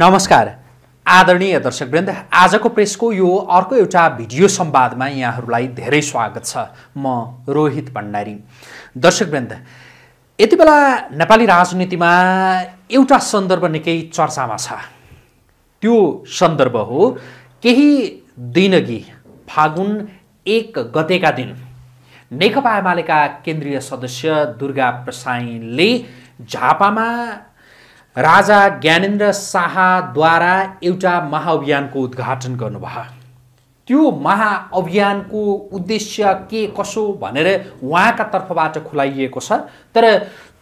नमस्कार आदरणीय दर्शकवृन्द आजको प्रेसको यो अर्को एउटा भिडियो संवादमा यहाँहरूलाई धेरै स्वागत छ म रोहित भण्डारी दर्शकवृन्द यति बेला नेपाली राजनीतिमा एउटा सन्दर्भ निकै चर्चामा छ त्यो सन्दर्भ हो केही दिनअघि फागुन एक गतेका दिन नेकपा एमालेका केन्द्रीय सदस्य दुर्गा प्रसाईले झापामा राजा ज्ञानेन्द्र शाहद्वारा एउटा महाअभियानको उद्घाटन गर्नुभयो त्यो महाअभियानको उद्देश्य के कसो भनेर उहाँका तर्फबाट खुलाइएको छ तर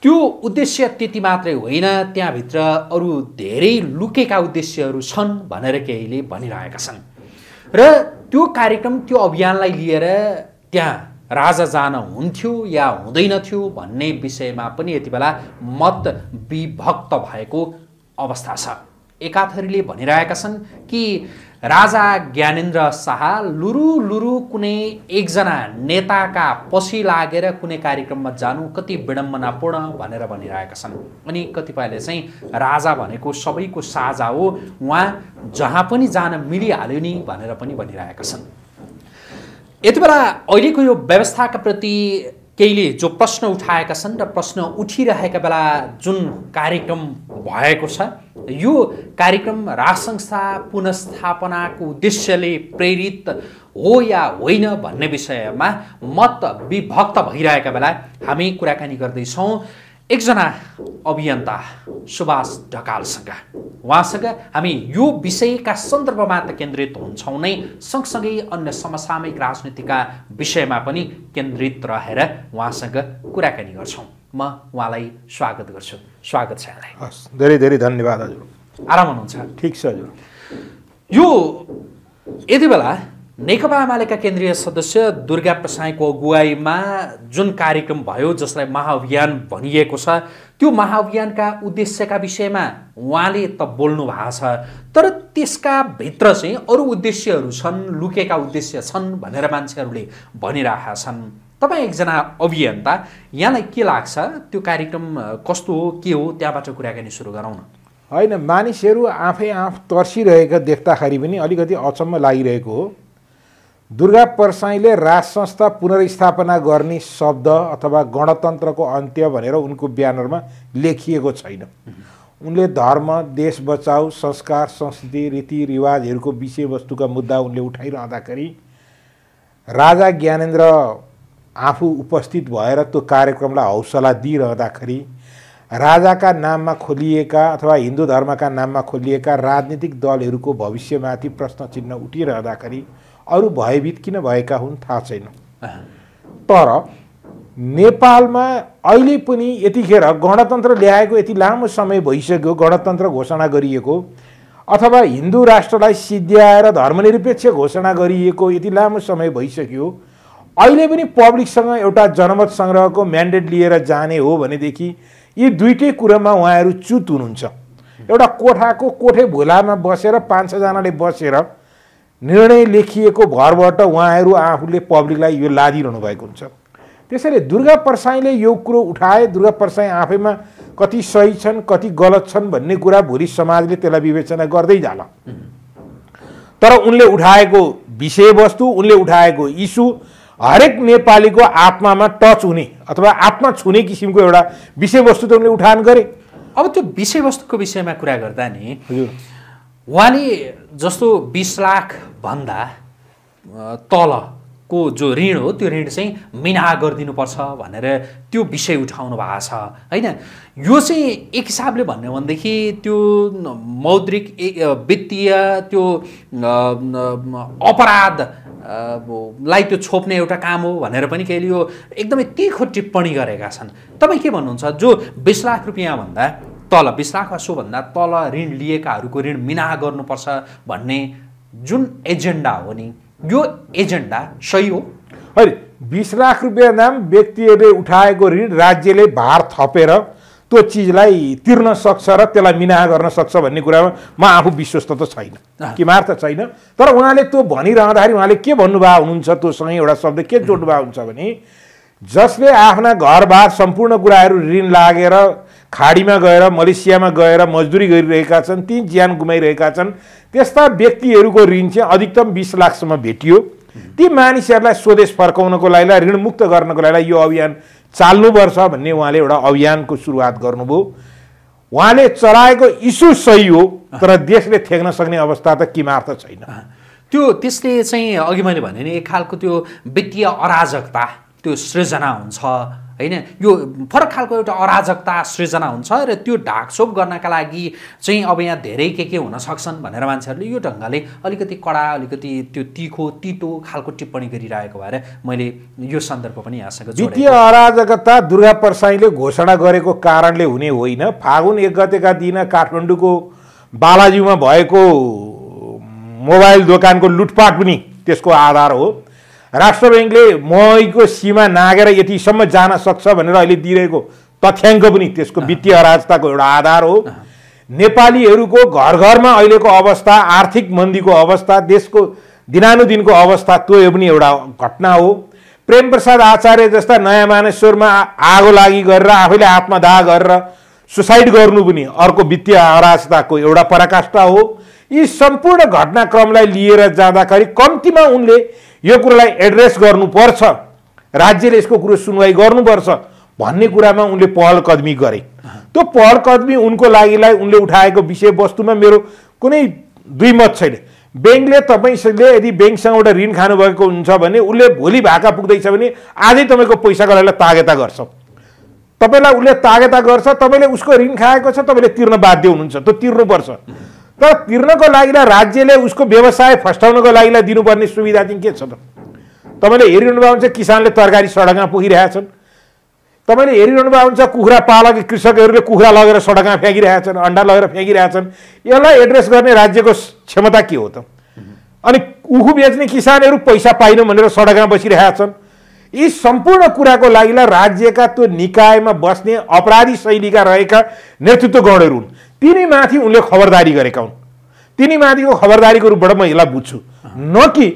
त्यो उद्देश्य त्यति मात्रै होइन त्यहाँभित्र अरू धेरै लुकेका उद्देश्यहरू छन् भनेर केहीले भनिरहेका छन् र त्यो कार्यक्रम त्यो अभियानलाई लिएर त्यहाँ राजा जान हुन्थ्यो या हुँदैनथ्यो भन्ने विषयमा पनि यति बेला मत विभक्त भएको अवस्था छ एकाथरीले भनिरहेका छन् कि राजा ज्ञानेन्द्र शाह लुरु लुरु कुनै एकजना नेताका पछि लागेर कुनै कार्यक्रममा जानु कति विडम्बनापूर्ण भनेर भनिरहेका छन् अनि कतिपयले चाहिँ राजा भनेको सबैको साझा हो उहाँ जहाँ पनि जान मिलिहाल्यो नि भनेर पनि भनिरहेका छन् यति बेला अहिलेको यो व्यवस्थाका प्रति केहीले जो प्रश्न उठाएका छन् र प्रश्न उठिरहेका बेला जुन कार्यक्रम भएको छ यो कार्यक्रम राजसंस्था पुनस्थापनाको उद्देश्यले प्रेरित हो या होइन भन्ने विषयमा मत विभक्त भइरहेका बेला हामी कुराकानी गर्दैछौँ एकजना अभियन्ता सुभाष ढकालसँग उहाँसँग हामी यो विषयका सन्दर्भमा त केन्द्रित हुन्छौँ नै सँगसँगै अन्य समसामयिक राजनीतिका विषयमा पनि केन्द्रित रहेर उहाँसँग कुराकानी गर्छौँ म उहाँलाई स्वागत गर्छु स्वागत छ यहाँलाई हस् धेरै धेरै धन्यवाद हजुर आराम हुनुहुन्छ ठिक छ हजुर यो यति बेला नेकपा एमालेका केन्द्रीय सदस्य दुर्गा प्रसाईको अगुवाईमा जुन कार्यक्रम भयो जसलाई महाअभियान भनिएको छ त्यो महाअभियानका उद्देश्यका विषयमा उहाँले त बोल्नु भएको छ तर त्यसका भित्र चाहिँ अरू उद्देश्यहरू छन् लुकेका उद्देश्य छन् भनेर मान्छेहरूले भनिरहेका छन् तपाईँ एकजना अभियन्ता यहाँलाई के लाग्छ त्यो कार्यक्रम कस्तो हो के हो त्यहाँबाट कुराकानी सुरु गरौँ न होइन मानिसहरू आफै आफ तर्सिरहेका देख्दाखेरि पनि अलिकति अचम्म लागिरहेको हो दुर्गा परसाईले राज संस्था पुनर्स्थापना गर्ने शब्द अथवा गणतन्त्रको अन्त्य भनेर उनको ब्यानरमा लेखिएको छैन उनले धर्म देश बचाउ संस्कार संस्कृति रीतिरिवाजहरूको विषयवस्तुका मुद्दा उनले उठाइरहँदाखेरि राजा ज्ञानेन्द्र आफू उपस्थित भएर त्यो कार्यक्रमलाई हौसला दिइरहँदाखेरि राजाका नाममा खोलिएका अथवा हिन्दू धर्मका नाममा खोलिएका राजनीतिक दलहरूको भविष्यमाथि प्रश्न चिन्ह उठिरहँदाखेरि अरू भयभीत किन भएका हुन् थाहा छैन तर नेपालमा अहिले पनि यतिखेर गणतन्त्र ल्याएको यति लामो समय भइसक्यो गणतन्त्र घोषणा गरिएको अथवा हिन्दू राष्ट्रलाई सिद्ध्याएर धर्मनिरपेक्ष घोषणा गरिएको यति लामो समय भइसक्यो अहिले पनि पब्लिकसँग एउटा जनमत सङ्ग्रहको म्यान्डेट लिएर जाने हो भनेदेखि यी दुइटै कुरामा उहाँहरू चुत हुनुहुन्छ एउटा कोठाको कोठे भोलामा बसेर पाँच छजनाले बसेर निर्णय लेखिएको भरबाट उहाँहरू आफूले पब्लिकलाई यो लादिरहनु भएको हुन्छ त्यसैले दुर्गा प्रसाईले यो कुरो उठाए दुर्गा प्रसाई आफैमा कति सही छन् कति गलत छन् भन्ने कुरा भोलि समाजले त्यसलाई विवेचना गर्दै जाला तर उनले उठाएको विषयवस्तु उनले उठाएको इस्यु हरेक नेपालीको आत्मामा टच हुने अथवा आत्मा छुने किसिमको एउटा विषयवस्तु त उनले उठान गरे अब त्यो विषयवस्तुको विषयमा कुरा गर्दा नि हजुर उहाँले जस्तो बिस लाखभन्दा तलको जो ऋण हो त्यो ऋण चाहिँ मिना गरिदिनुपर्छ भनेर त्यो विषय उठाउनु भएको छ होइन यो चाहिँ एक हिसाबले भन्यो भनेदेखि त्यो मौद्रिक वित्तीय त्यो अपराध लाई त्यो छोप्ने एउटा काम हो भनेर पनि कहिले यो एकदमै तिखो टिप्पणी गरेका छन् तपाईँ के भन्नुहुन्छ जो बिस लाख रुपियाँभन्दा तल बिस लाख वा सोभन्दा तल ऋण लिएकाहरूको ऋण मिना गर्नुपर्छ भन्ने जुन एजेन्डा हो नि यो एजेन्डा सही हो होइन बिस लाख रुपियाँ दाम व्यक्तिहरूले उठाएको ऋण राज्यले भार थपेर त्यो चिजलाई तिर्न सक्छ र त्यसलाई मिना गर्न सक्छ भन्ने कुरामा म आफू विश्वस्त त छैन किमार त छैन तर उहाँले त्यो भनिरहँदाखेरि उहाँले के भन्नुभएको हुनुहुन्छ त्योसँग एउटा शब्द के जोड्नुभएको हुन्छ भने जसले आफ्ना घरबार सम्पूर्ण कुराहरू ऋण लागेर खाडीमा गएर मलेसियामा गएर मजदुरी गरिरहेका छन् ती ज्यान गुमाइरहेका छन् त्यस्ता व्यक्तिहरूको ऋण चाहिँ अधिकतम बिस लाखसम्म भेटियो ती मानिसहरूलाई स्वदेश फर्काउनको लागि ऋणमुक्त गर्नको लागि यो अभियान चाल्नुपर्छ भन्ने उहाँले एउटा अभियानको सुरुवात गर्नुभयो उहाँले चलाएको इस्यु सही हो तर देशले थ्याक्न सक्ने अवस्था त किमार्थ छैन त्यो त्यसले चाहिँ अघि मैले भने नि एक खालको त्यो वित्तीय अराजकता त्यो सृजना हुन्छ होइन यो फरक खालको एउटा अराजकता सृजना हुन्छ र त्यो ढाकछोप गर्नका लागि चाहिँ अब यहाँ धेरै के के हुन सक्छन् भनेर मान्छेहरूले यो ढङ्गले अलिकति कडा अलिकति त्यो तिखो तितो खालको टिप्पणी गरिरहेको भएर मैले यो सन्दर्भ पनि यहाँसँग वित्तीय अराजकता दुर्गा प्रसाईले घोषणा गरेको कारणले हुने होइन फागुन एक गतेका दिन काठमाडौँको बालाजीमा भएको मोबाइल दोकानको लुटपाट पनि त्यसको आधार हो राष्ट्र ब्याङ्कले मईको सीमा नागेर यतिसम्म जान सक्छ भनेर अहिले दिइरहेको तथ्याङ्क पनि त्यसको वित्तीय अराजताको एउटा आधार हो नेपालीहरूको घर घरमा अहिलेको अवस्था आर्थिक मन्दीको अवस्था देशको दिनानुदिनको अवस्था त्यो पनि एउटा घटना हो प्रेमप्रसाद आचार्य जस्ता नयाँ मानेश्वरमा आगो लागि गरेर आफैले आत्मदाह गरेर सुसाइड गर्नु पनि अर्को वित्तीय अराजताको एउटा पराकाष्ठा हो यी सम्पूर्ण घटनाक्रमलाई लिएर जाँदाखेरि कम्तीमा उनले यो कुरालाई एड्रेस गर्नुपर्छ राज्यले यसको कुरो सुनवाई गर्नुपर्छ भन्ने कुरामा उनले पहल कदमी गरे त्यो पहल कदमी उनको लागिलाई उनले उठाएको विषयवस्तुमा मेरो कुनै दुई मत छैन ब्याङ्कले तपाईँले यदि ब्याङ्कसँग एउटा ऋण खानुभएको हुन्छ भने उसले भोलि भाका पुग्दैछ भने आजै तपाईँको पैसा लागि तागेता गर्छ तपाईँलाई उसले तागेता गर्छ तपाईँले उसको ऋण खाएको छ तपाईँले तिर्न बाध्य हुनुहुन्छ त्यो तिर्नुपर्छ तर तिर्नको लागि राज्यले उसको व्यवसाय फस्टाउनको लागिलाई दिनुपर्ने सुविधा चाहिँ के छ त तपाईँले हेरिरहनुभयो हुन्छ किसानले तरकारी सडकमा पुगिरहेछन् तपाईँले भएको हुन्छ कुखुरा पालक कृषकहरूले कुखुरा लगेर सडकमा फ्याँकिरहेका छन् अन्डा लगेर छन् यसलाई एड्रेस गर्ने राज्यको क्षमता के हो त अनि उखु बेच्ने किसानहरू पैसा पाइन भनेर सडकमा बसिरहेका छन् यी सम्पूर्ण कुराको लागिलाई राज्यका त्यो निकायमा बस्ने अपराधी शैलीका रहेका नेतृत्वगणहरू हुन् तिनीमाथि उनले खबरदारी गरेका हुन् तिनीमाथिको खबरदारीको रूपबाट म यसलाई बुझ्छु न कि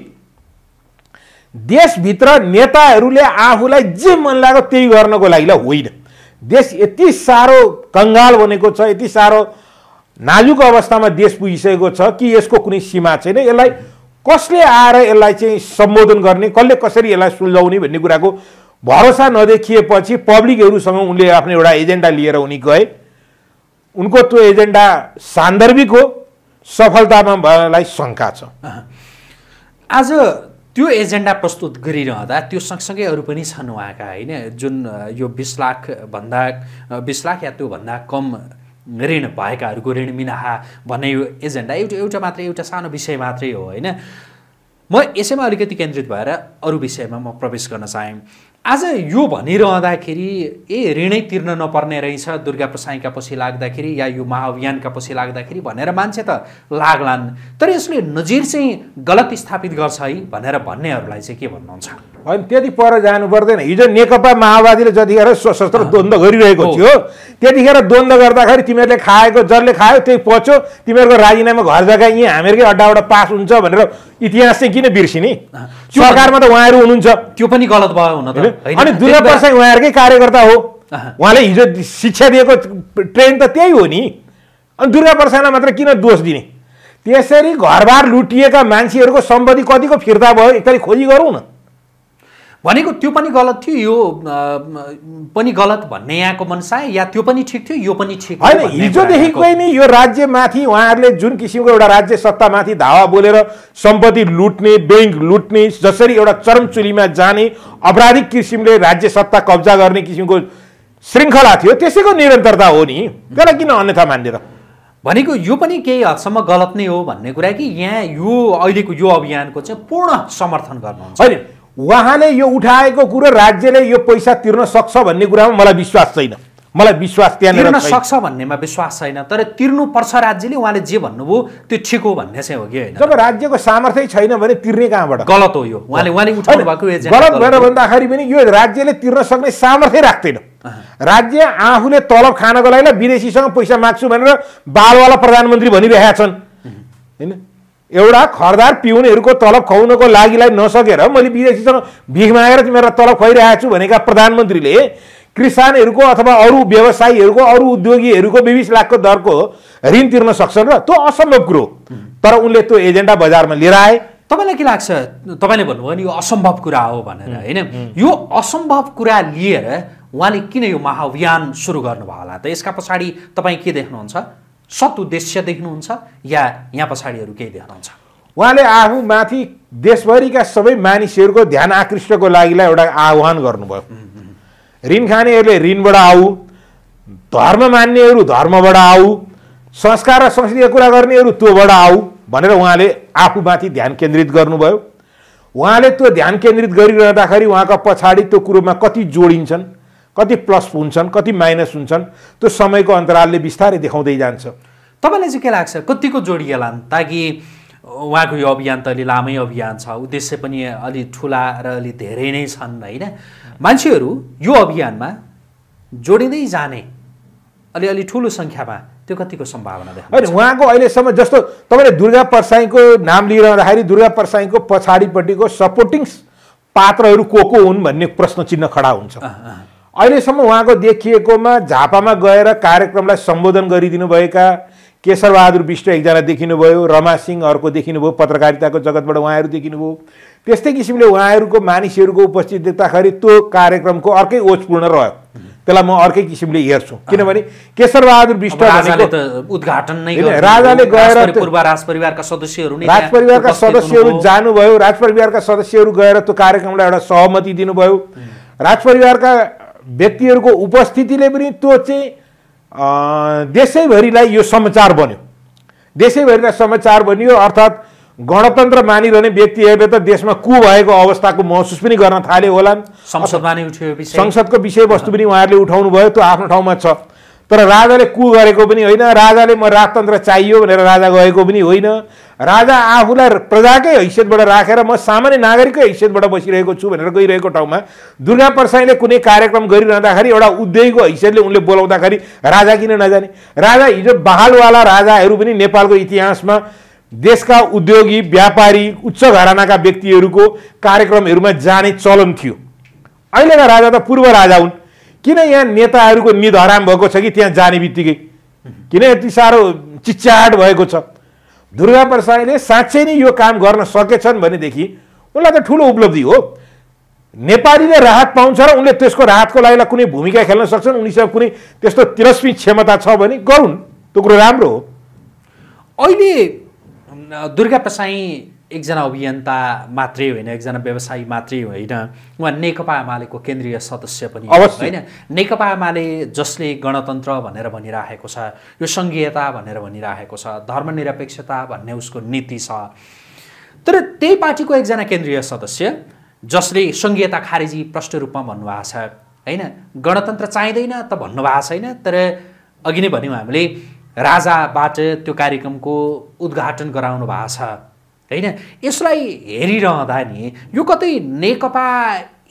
देशभित्र नेताहरूले आफूलाई जे मन लाग्यो त्यही गर्नको लागि होइन देश यति साह्रो कङ्गाल बनेको छ यति साह्रो नाजुक अवस्थामा देश पुगिसकेको छ कि यसको कुनै सीमा छैन यसलाई कसले आएर यसलाई चाहिँ सम्बोधन गर्ने कसले कसरी यसलाई सुल्झाउने भन्ने कुराको भरोसा नदेखिएपछि पब्लिकहरूसँग उनले आफ्नो एउटा एजेन्डा लिएर उनी गए उनको त्यो एजेन्डा सान्दर्भिक हो सफलतामा भएलाई शङ्का छ आज त्यो एजेन्डा प्रस्तुत गरिरहँदा त्यो सँगसँगै अरू पनि छन् उहाँका होइन जुन यो बिस लाखभन्दा बिस लाख या त्योभन्दा कम ऋण भएकाहरूको ऋण मिनाहा भन्ने यो एजेन्डा एउटा एउटा मात्रै एउटा सानो विषय मात्रै हो होइन म यसैमा अलिकति केन्द्रित भएर अरू विषयमा म प्रवेश गर्न चाहेँ आज यो भनिरहँदाखेरि ए ऋणै तिर्न नपर्ने रहेछ दुर्गा प्रसाईका पछि लाग्दाखेरि या यो महाअभियानका पछि लाग्दाखेरि भनेर मान्छे त लाग्लान् तर यसले नजिर चाहिँ गलत स्थापित गर्छ है भनेर भन्नेहरूलाई चाहिँ के भन्नुहुन्छ होइन त्यति पर जानु पर्दैन हिजो नेकपा माओवादीले जतिखेर सशस्त्र द्वन्द्व गरिरहेको थियो त्यतिखेर द्वन्द्व गर्दाखेरि तिमीहरूले खाएको जसले खायो त्यही पच्यो तिमीहरूको राजीनामा घर जग्गा यहीँ हामीहरूकै अड्डाबाट पास हुन्छ भनेर इतिहास चाहिँ किन बिर्सिने सरकारमा त उहाँहरू हुनुहुन्छ त्यो पनि गलत भयो हुन अनि दुर्गा प्रसाई उहाँहरूकै कार्यकर्ता हो उहाँले हिजो शिक्षा दिएको ट्रेन त त्यही हो नि अनि दुर्गा प्रसाईलाई मात्र किन दोष दिने त्यसरी घरबार लुटिएका मान्छेहरूको सम्पत्ति कतिको फिर्ता भयो एकतालि खोजी गरौँ न भनेको त्यो पनि गलत थियो यो पनि गलत भन्ने यहाँको मनसाय या त्यो पनि ठिक थियो यो पनि ठिक होइन हिजोदेखिकै नै यो राज्यमाथि उहाँहरूले जुन किसिमको एउटा राज्य सत्तामाथि धावा बोलेर सम्पत्ति लुट्ने ब्याङ्क लुट्ने जसरी एउटा चरमचुलीमा जाने अपराधिक किसिमले राज्य सत्ता कब्जा गर्ने किसिमको श्रृङ्खला थियो त्यसैको निरन्तरता हो नि त्यसलाई किन अन्यथा मान्ने त भनेको यो पनि केही हदसम्म गलत नै हो भन्ने कुरा कि यहाँ यो अहिलेको यो अभियानको चाहिँ पूर्ण समर्थन गर्नुहुन्छ होइन उहाँले यो उठाएको कुरो राज्यले यो पैसा तिर्न सक्छ भन्ने कुरामा मलाई विश्वास छैन मलाई विश्वास तिर्न सक्छ भन्नेमा विश्वास छैन तर तिर्नुपर्छ राज्यले उहाँले जे भन्नुभयो त्यो ठिक हो भन्ने चाहिँ हो कि होइन जब राज्यको सामर्थ्य छैन भने तिर्ने कहाँबाट गलत हो यो उहाँले उहाँले उठाउनु भएको गलत भएर भन्दाखेरि पनि यो राज्यले तिर्न सक्ने सामर्थ्य राख्दैन राज्य आफूले तलब खानको लागि विदेशीसँग पैसा माग्छु भनेर बालवाला प्रधानमन्त्री भनिरहेका छन् होइन एउटा खरदार पिउनेहरूको तलब खुवाउनको लागिलाई नसकेर मैले विदेशीसँग भिख मागेर मेरो तलब खुवाइरहेको छु भनेका प्रधानमन्त्रीले किसानहरूको अथवा अरू व्यवसायीहरूको अरू उद्योगीहरूको बिबिस लाखको दरको ऋण तिर्न सक्छन् र त्यो असम्भव कुरो तर उनले त्यो एजेन्डा बजारमा लिएर आए तपाईँलाई के लाग्छ तपाईँले भन्नुभयो भने यो असम्भव कुरा हो भनेर होइन यो असम्भव कुरा लिएर उहाँले किन यो महाअभियान सुरु गर्नुभयो होला त यसका पछाडि तपाईँ के देख्नुहुन्छ उद्देश्य देख्नुहुन्छ या यहाँ पछाडिहरू केही देख्नुहुन्छ उहाँले आफूमाथि देशभरिका सबै मानिसहरूको ध्यान आकृष्टको लागिलाई एउटा आह्वान गर्नुभयो ऋण खानेहरूले ऋणबाट आऊ धर्म मान्नेहरू धर्मबाट आऊ संस्कार र संस्कृतिको कुरा गर्नेहरू त्योबाट आऊ भनेर उहाँले आफूमाथि ध्यान केन्द्रित गर्नुभयो उहाँले त्यो ध्यान केन्द्रित गरिरहँदाखेरि उहाँका पछाडि त्यो कुरोमा कति जोडिन्छन् कति प्लस हुन्छन् कति माइनस हुन्छन् त्यो समयको अन्तरालले बिस्तारै देखाउँदै जान्छ तपाईँलाई चाहिँ के लाग्छ कतिको जोडी ताकि उहाँको यो अभियान त अलि लामै अभियान छ उद्देश्य पनि अलि ठुला र अलि धेरै नै छन् होइन मान्छेहरू यो अभियानमा जोडिँदै जाने अलिअलि ठुलो सङ्ख्यामा त्यो कतिको सम्भावना होइन उहाँको अहिलेसम्म जस्तो तपाईँले दुर्गा परसाईको नाम लिइरहँदाखेरि दुर्गा परसाईको पछाडिपट्टिको सपोर्टिङ पात्रहरू को को हुन् भन्ने प्रश्न चिन्ह खडा हुन्छ अहिलेसम्म उहाँको देखिएकोमा झापामा गएर कार्यक्रमलाई सम्बोधन गरिदिनु गरिदिनुभएका केशरबहादुर विष्ट एकजना देखिनुभयो रमा सिंह अर्को देखिनुभयो पत्रकारिताको जगतबाट उहाँहरू देखिनुभयो त्यस्तै किसिमले उहाँहरूको मानिसहरूको उपस्थित देख्दाखेरि त्यो कार्यक्रमको अर्कै ओचपूर्ण रह्यो त्यसलाई म अर्कै किसिमले हेर्छु किनभने केशरबहादुर विष्ट उद्घाटन नै राजाले गएर राजपरिवारका सदस्यहरू राजपरिवारका सदस्यहरू जानुभयो राजपरिवारका सदस्यहरू गएर त्यो कार्यक्रमलाई एउटा सहमति दिनुभयो राजपरिवारका व्यक्तिहरूको उपस्थितिले पनि त्यो चाहिँ देशैभरिलाई यो समाचार बन्यो देशैभरिलाई समाचार बनियो अर्थात् गणतन्त्र मानिरहने व्यक्तिहरूले त देशमा कु भएको अवस्थाको महसुस पनि गर्न थाले होला संसदमा संसदको विषयवस्तु पनि उहाँहरूले उठाउनु भयो त्यो आफ्नो ठाउँमा छ तर राजाले कु गरेको पनि होइन राजाले म राजतन्त्र चाहियो भनेर राजा गएको पनि होइन राजा आफूलाई प्रजाकै हैसियतबाट राखेर म सामान्य नागरिककै हैसियतबाट बसिरहेको छु भनेर गइरहेको ठाउँमा दुर्गा प्रसाईले कुनै कार्यक्रम गरिरहँदाखेरि एउटा उद्योगीको हैसियतले उनले बोलाउँदाखेरि राजा किन नजाने राजा हिजो बहालवाला राजाहरू पनि नेपालको इतिहासमा देशका उद्योगी व्यापारी उच्च घरानाका व्यक्तिहरूको कार्यक्रमहरूमा जाने चलन थियो अहिलेका राजा त पूर्व राजा हुन् किन यहाँ नेताहरूको निध हराम भएको छ कि त्यहाँ जाने बित्तिकै किन यति साह्रो चिच्याट भएको छ दुर्गा प्रसाईले साँच्चै नै यो काम गर्न सकेछन् भनेदेखि उसलाई त ठुलो उपलब्धि हो नेपालीले राहत पाउँछ र उनले त्यसको राहतको लागि कुनै भूमिका खेल्न सक्छन् उनीसँग कुनै त्यस्तो तिरस्मी क्षमता छ भने गरून् त्यो कुरो राम्रो हो अहिले दुर्गा प्रसाई एकजना अभियन्ता मात्रै होइन एकजना व्यवसायी मात्रै होइन उहाँ नेकपा एमालेको केन्द्रीय सदस्य पनि होइन नेकपा एमाले जसले गणतन्त्र भनेर भनिरहेको छ यो सङ्घीयता भनेर भनिरहेको छ धर्मनिरपेक्षता भन्ने उसको नीति छ तर त्यही पार्टीको एकजना केन्द्रीय सदस्य जसले सङ्घीयता खारेजी प्रष्ट रूपमा भन्नुभएको छ होइन गणतन्त्र चाहिँदैन त भन्नुभएको छैन तर अघि नै भन्यौँ हामीले राजाबाट त्यो कार्यक्रमको उद्घाटन गराउनु भएको छ होइन यसलाई हेरिरहँदा नि यो कतै नेकपा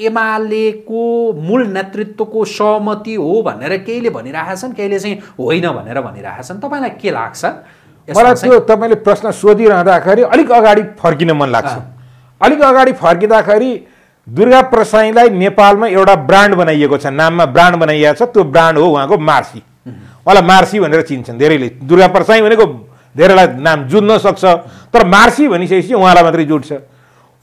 एमालेको मूल नेतृत्वको सहमति हो भनेर केहीले छन् केहीले चाहिँ होइन भनेर छन् तपाईँलाई के लाग्छ मलाई त्यो तपाईँले प्रश्न सोधिरहँदाखेरि अलिक अगाडि फर्किन मन लाग्छ अलिक अगाडि फर्किँदाखेरि दुर्गा प्रसाईलाई नेपालमा एउटा ब्रान्ड बनाइएको छ नाममा ब्रान्ड बनाइएको छ त्यो ब्रान्ड हो उहाँको मार्सी उहाँलाई मार्सी भनेर चिन्छन् धेरैले दुर्गा प्रसाई भनेको धेरैलाई नाम जुझ्न सक्छ तर मार्सी भनिसकेपछि उहाँलाई मात्रै जुट्छ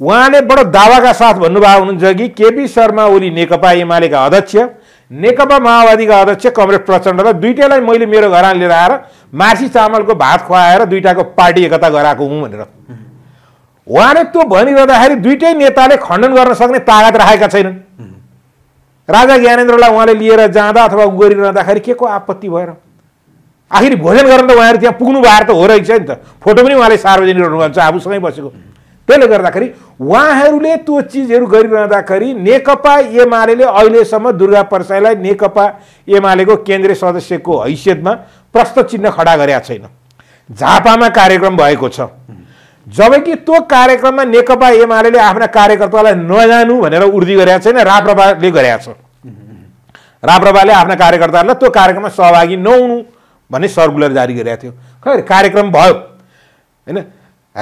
उहाँले बडो दावाका साथ भन्नुभएको हुनुहुन्छ कि केपी शर्मा ओली नेकपा एमालेका अध्यक्ष नेकपा माओवादीका अध्यक्ष कमरेड प्रचण्ड र दुइटैलाई मैले मेरो घरमा लिएर आएर मार्सी चामलको भात खुवाएर दुइटाको पार्टी एकता गराएको हुँ भनेर उहाँले त्यो भनिरहँदाखेरि दुइटै नेताले खण्डन गर्न सक्ने तागत राखेका छैनन् राजा ज्ञानेन्द्रलाई उहाँले लिएर जाँदा अथवा गरिरहँदाखेरि के को आपत्ति भएर आखिर भोजन गरेर त उहाँहरू त्यहाँ पुग्नु भएर त हो रहेछ नि त फोटो पनि उहाँले सार्वजनिक गर्नुभएको छ आफूसँगै बसेको त्यसले गर्दाखेरि उहाँहरूले त्यो चिजहरू गरिरहँदाखेरि नेकपा एमाले अहिलेसम्म दुर्गा परसाईलाई नेकपा एमालेको केन्द्रीय सदस्यको हैसियतमा प्रश्न चिन्ह खडा गरेका छैन झापामा कार्यक्रम भएको छ जबकि त्यो कार्यक्रममा नेकपा एमाले आफ्ना कार्यकर्तालाई नजानु भनेर उर्दी गरेका छैन राप्रपाले गरेका छ राप्रपाले आफ्ना कार्यकर्ताहरूलाई त्यो कार्यक्रममा सहभागी नहुनु भन्ने सर्कुलर जारी गरिरहेको थियो खै कार्यक्रम भयो होइन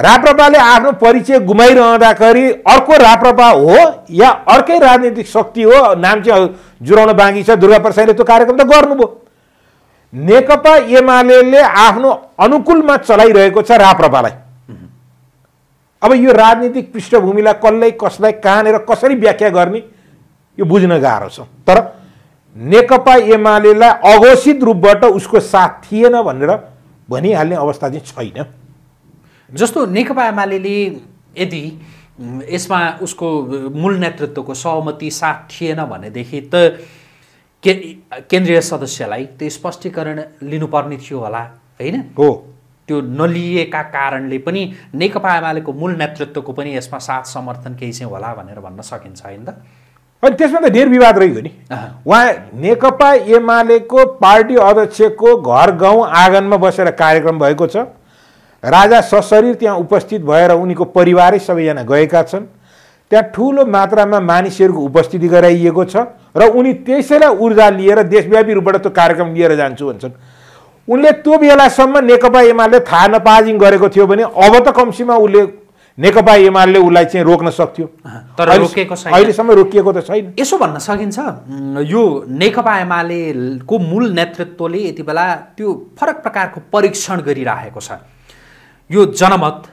राप्रपाले आफ्नो परिचय गुमाइरहँदाखेरि अर्को राप्रपा हो या अर्कै राजनीतिक शक्ति हो नाम चाहिँ जुराउन बाँकी छ दुर्गा प्रसाईले त्यो कार्यक्रम त गर्नुभयो नेकपा एमाले आफ्नो अनुकूलमा चलाइरहेको छ राप्रपालाई अब यो राजनीतिक पृष्ठभूमिलाई कसलाई कसलाई कहाँनिर कसरी व्याख्या गर्ने यो बुझ्न गाह्रो छ तर नेकपा एमालेलाई अघोषित रूपबाट उसको साथ थिएन भनेर भनिहाल्ने अवस्था चाहिँ छैन जस्तो नेकपा एमाले यदि यसमा उसको मूल नेतृत्वको सहमति साथ थिएन भनेदेखि त के केन्द्रीय सदस्यलाई त्यो स्पष्टीकरण लिनुपर्ने थियो होला होइन हो त्यो नलिएका कारणले पनि नेकपा एमालेको मूल नेतृत्वको पनि यसमा साथ समर्थन केही चाहिँ होला भनेर भन्न सकिन्छ होइन त अनि त्यसमा त धेर विवाद रह्यो नि उहाँ नेकपा एमालेको पार्टी अध्यक्षको घर गाउँ आँगनमा बसेर कार्यक्रम भएको छ राजा सशरीर त्यहाँ उपस्थित भएर उनीको परिवारै सबैजना गएका छन् त्यहाँ ठुलो मात्रामा मानिसहरूको उपस्थिति गराइएको छ र उनी त्यसैलाई ऊर्जा लिएर देशव्यापी रूपबाट त्यो कार्यक्रम लिएर जान्छु भन्छन् उनले त्यो बेलासम्म नेकपा एमाले थाहा नपाजिङ गरेको थियो भने अब त कम्सीमा उसले नेकपा एमाले उसलाई चाहिँ रोक्न सक्थ्यो तर रोकेको छैन अहिलेसम्म रोकिएको त छैन यसो भन्न सकिन्छ यो नेकपा एमालेको मूल नेतृत्वले यति बेला त्यो फरक प्रकारको परीक्षण गरिरहेको छ यो जनमत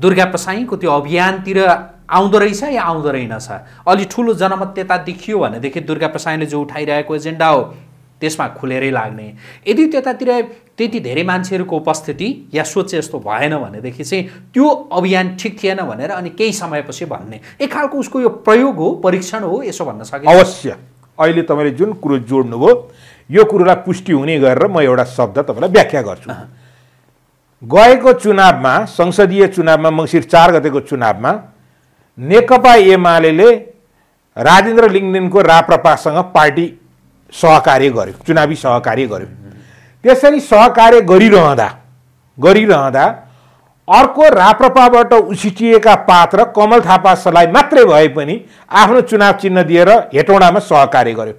दुर्गा प्रसाईको त्यो अभियानतिर आउँदो रहेछ या आउँदो रहेनछ अलि ठुलो जनमत त्यता देखियो भनेदेखि दुर्गा प्रसाईले जो उठाइरहेको एजेन्डा हो त्यसमा खुलेरै लाग्ने यदि त्यतातिर त्यति धेरै मान्छेहरूको उपस्थिति या सोच यस्तो भएन भनेदेखि चाहिँ त्यो अभियान ठिक थिएन भनेर अनि केही समयपछि भन्ने एक खालको उसको यो प्रयोग हो परीक्षण हो यसो भन्न सकिन्छ अवश्य अहिले तपाईँले जुन कुरो जोड्नुभयो यो कुरोलाई पुष्टि हुने गरेर म एउटा शब्द तपाईँलाई व्याख्या गर्छु गएको चुनावमा संसदीय चुनावमा मङ्सिर चार गतेको चुनावमा नेकपा एमाले राजेन्द्र लिङ्गदेनको राप्रपासँग पार्टी सहकार्य गर्यो चुनावी सहकार्य गर्यो त्यसरी सहकार्य गरिरहँदा गरिरहँदा अर्को राप्रपाबाट उछिटिएका पात्र कमल थापासलाई मात्रै भए पनि आफ्नो चुनाव चिन्ह दिएर हेटौँडामा सहकार्य गर्यो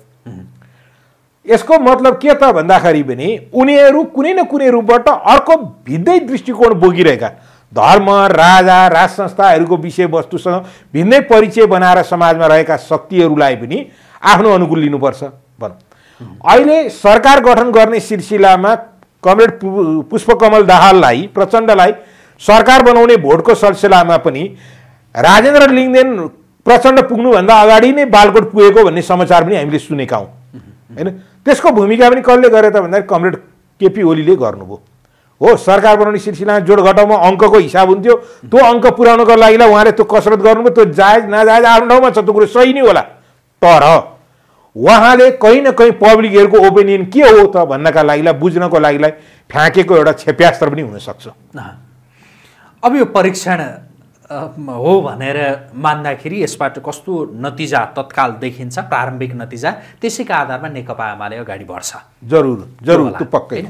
यसको मतलब के त भन्दाखेरि पनि उनीहरू कुनै न कुनै रूपबाट अर्को भिन्दै दृष्टिकोण बोकिरहेका धर्म राजा राज संस्थाहरूको विषयवस्तुसँग भिन्नै परिचय बनाएर समाजमा रहेका शक्तिहरूलाई पनि आफ्नो अनुकूल लिनुपर्छ भनौँ अहिले सरकार गठन गर्ने सिलसिलामा कमरेड पुष्पकमल दाहाललाई प्रचण्डलाई सरकार बनाउने भोटको सिलसिलामा पनि राजेन्द्र लिङ्गदेन प्रचण्ड पुग्नुभन्दा अगाडि नै बालकोट पुगेको भन्ने समाचार पनि हामीले सुनेका हौँ होइन त्यसको भूमिका पनि कसले गरे त भन्दाखेरि कमरेड केपी ओलीले गर्नुभयो हो सरकार बनाउने सिलसिलामा जोड घटाउमा अङ्कको हिसाब हुन्थ्यो त्यो अङ्क पुर्याउनको लागि उहाँले त्यो कसरत गर्नुभयो त्यो जायज नाजायज आफ्नो ठाउँमा छ त्यो कुरो सही नै होला तर उहाँले कहीँ न कहीँ पब्लिकहरूको ओपिनियन के हो त भन्नका लागिलाई बुझ्नको लागिलाई फ्याँकेको एउटा क्षेप्यास्त्र पनि हुनसक्छ अब यो परीक्षण हो भनेर मान्दाखेरि यसबाट कस्तो नतिजा तत्काल देखिन्छ प्रारम्भिक नतिजा त्यसैका आधारमा नेकपा एमाले अगाडि बढ्छ जरुर जरुर पक्कै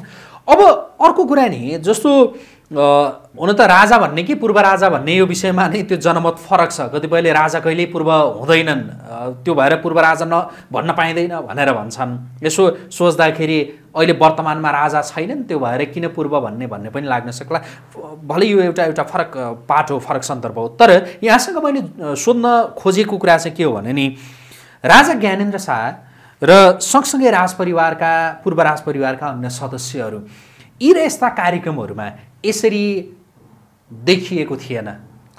अब अर्को कुरा नि जस्तो हुन त राजा भन्ने कि पूर्व राजा भन्ने यो विषयमा नै त्यो जनमत फरक छ कतिपयले राजा कहिल्यै पूर्व हुँदैनन् त्यो भएर पूर्व राजा न भन्न पाइँदैन भनेर भन्छन् यसो सोच्दाखेरि अहिले वर्तमानमा राजा छैनन् त्यो भएर किन पूर्व भन्ने भन्ने पनि लाग्न सक्ला भलै यो एउटा एउटा फरक पाठ हो फरक सन्दर्भ हो तर यहाँसँग मैले सोध्न खोजेको कुरा चाहिँ के हो भने नि राजा ज्ञानेन्द्र शाह र सँगसँगै राजपरिवारका पूर्व राजपरिवारका अन्य सदस्यहरू यी र यस्ता कार्यक्रमहरूमा यसरी देखिएको थिएन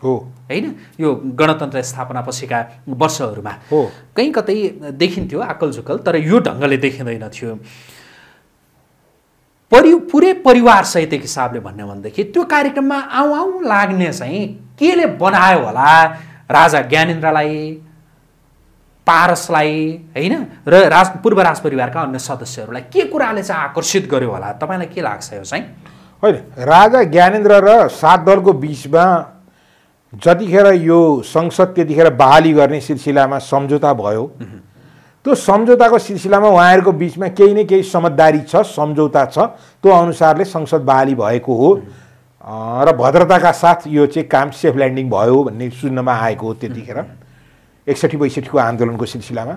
हो होइन यो गणतन्त्र स्थापना पछिका वर्षहरूमा हो कहीँ कतै देखिन्थ्यो आकल झुकल तर यो ढङ्गले देखिँदैन थियो परि पुरै परिवारसहित एक हिसाबले भन्यो भनेदेखि त्यो कार्यक्रममा आउँ आउँ लाग्ने चाहिँ केले बनायो होला राजा ज्ञानेन्द्रलाई पारसलाई होइन र राज पूर्व राज परिवारका अन्य सदस्यहरूलाई के कुराले चाहिँ आकर्षित गर्यो होला तपाईँलाई के लाग्छ यो चाहिँ होइन राजा ज्ञानेन्द्र र सात दलको बिचमा जतिखेर यो संसद त्यतिखेर बहाली गर्ने सिलसिलामा सम्झौता भयो त्यो सम्झौताको सिलसिलामा उहाँहरूको बिचमा केही न केही समझदारी छ सम्झौता छ त्यो अनुसारले संसद बहाली भएको हो र भद्रताका साथ यो चाहिँ काम सेफ ल्यान्डिङ भयो भन्ने सुन्नमा आएको हो त्यतिखेर एकसठी बैसठीको आन्दोलनको सिलसिलामा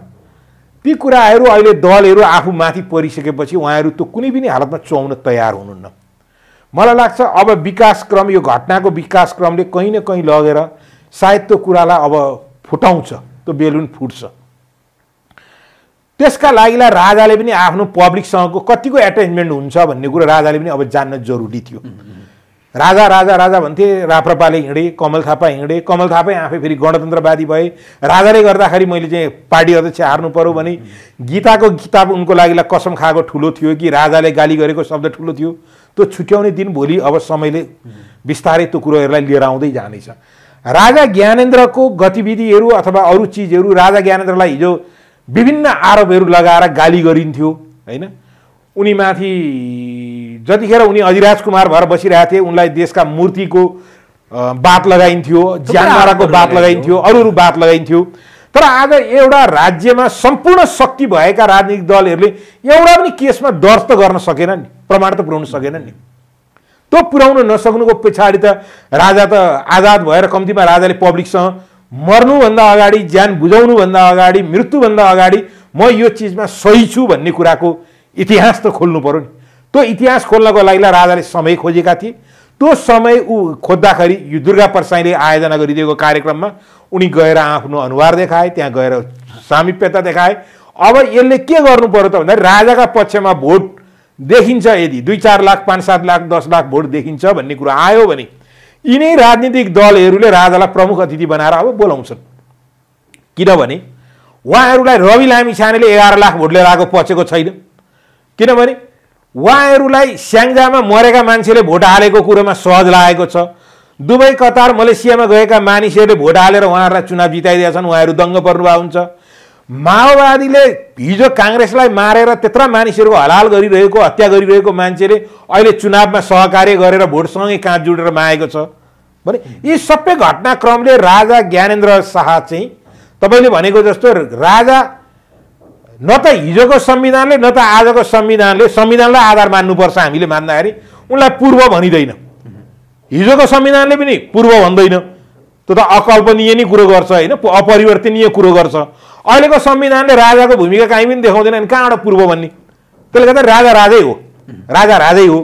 ती कुराहरू अहिले दलहरू आफू माथि परिसकेपछि उहाँहरू त्यो कुनै पनि हालतमा चुहाउन तयार हुनुहुन्न मलाई लाग्छ अब विकासक्रम यो घटनाको विकासक्रमले कहीँ न कहीँ लगेर सायद त्यो कुरालाई अब फुटाउँछ त्यो बेलुन फुट्छ त्यसका लागिलाई राजाले पनि आफ्नो पब्लिकसँगको कतिको एट्याचमेन्ट हुन्छ भन्ने कुरो राजाले पनि अब जान्न जरुरी थियो राजा राजा राजा भन्थे राप्रपाले हिँडे कमल थापा हिँडे कमल थापै आफै फेरि गणतन्त्रवादी भए राजाले गर्दाखेरि मैले चाहिँ पार्टी अध्यक्ष हार्नु पऱ्यो भने गीताको किताब उनको लागि कसम खाएको ठुलो थियो कि राजाले गाली गरेको शब्द ठुलो थियो त्यो छुट्याउने दिन भोलि अब समयले बिस्तारै त्यो कुरोहरूलाई लिएर आउँदै जानेछ राजा ज्ञानेन्द्रको गतिविधिहरू अथवा अरू चिजहरू राजा ज्ञानेन्द्रलाई हिजो विभिन्न आरोपहरू लगाएर गाली गरिन्थ्यो होइन उनीमाथि जतिखेर उनी अधिराज कुमार भएर बसिरहेको थिए उनलाई देशका मूर्तिको बात लगाइन्थ्यो ज्यानमाराको बात लगाइन्थ्यो अरू अरू बात लगाइन्थ्यो तर आज एउटा राज्यमा सम्पूर्ण शक्ति भएका राजनीतिक दलहरूले एउटा पनि केसमा दर्ज त गर्न सकेन नि प्रमाण त पुर्याउन सकेन नि त्यो पुर्याउन नसक्नुको पछाडि त राजा त आजाद भएर कम्तीमा राजाले पब्लिकसँग मर्नुभन्दा अगाडि ज्यान बुझाउनुभन्दा अगाडि मृत्युभन्दा अगाडि म यो चिजमा सही छु भन्ने कुराको इतिहास त खोल्नु पऱ्यो नि त्यो इतिहास खोल्नको लागि राजाले समय खोजेका थिए त्यो समय ऊ खोज्दाखेरि यो दुर्गा परसाईले आयोजना गरिदिएको कार्यक्रममा उनी गएर आफ्नो अनुहार देखाए त्यहाँ गएर सामिप्यता देखाए अब यसले के गर्नु पर्यो त भन्दाखेरि राजाका पक्षमा भोट देखिन्छ यदि दुई चार लाख पाँच सात लाख दस लाख भोट देखिन्छ भन्ने कुरो आयो भने यिनै राजनीतिक दलहरूले राजालाई प्रमुख अतिथि बनाएर अब बोलाउँछन् किनभने उहाँहरूलाई रवि लामिछानेले एघार लाख भोट लिएर आएको पचेको छैन किनभने उहाँहरूलाई स्याङ्जामा मरेका मान्छेले भोट हालेको कुरोमा सहज लागेको छ दुबई कतार मलेसियामा गएका मानिसहरूले भोट हालेर उहाँहरूलाई चुनाव जिताइदिएका छन् उहाँहरू दङ्ग पर्नुभएको हुन्छ माओवादीले हिजो काङ्ग्रेसलाई मारेर त्यत्र मानिसहरूको हलाल गरिरहेको हत्या गरिरहेको मान्छेले अहिले चुनावमा सहकार्य गरेर भोटसँगै काँध जोडेर मागेको छ भने यी सबै घटनाक्रमले राजा ज्ञानेन्द्र शाह चाहिँ तपाईँले भनेको जस्तो राजा न त हिजोको संविधानले न त आजको संविधानले संविधानलाई आधार मान्नुपर्छ हामीले मान्दाखेरि उनलाई पूर्व भनिँदैन हिजोको संविधानले पनि पूर्व भन्दैन त्यो त अकल्पनीय नै कुरो गर्छ होइन अपरिवर्तनीय कुरो गर्छ अहिलेको संविधानले राजाको भूमिका काहीँ पनि देखाउँदैन अनि कहाँबाट पूर्व भन्ने त्यसले गर्दा राजा राजै हो राजा राजै हो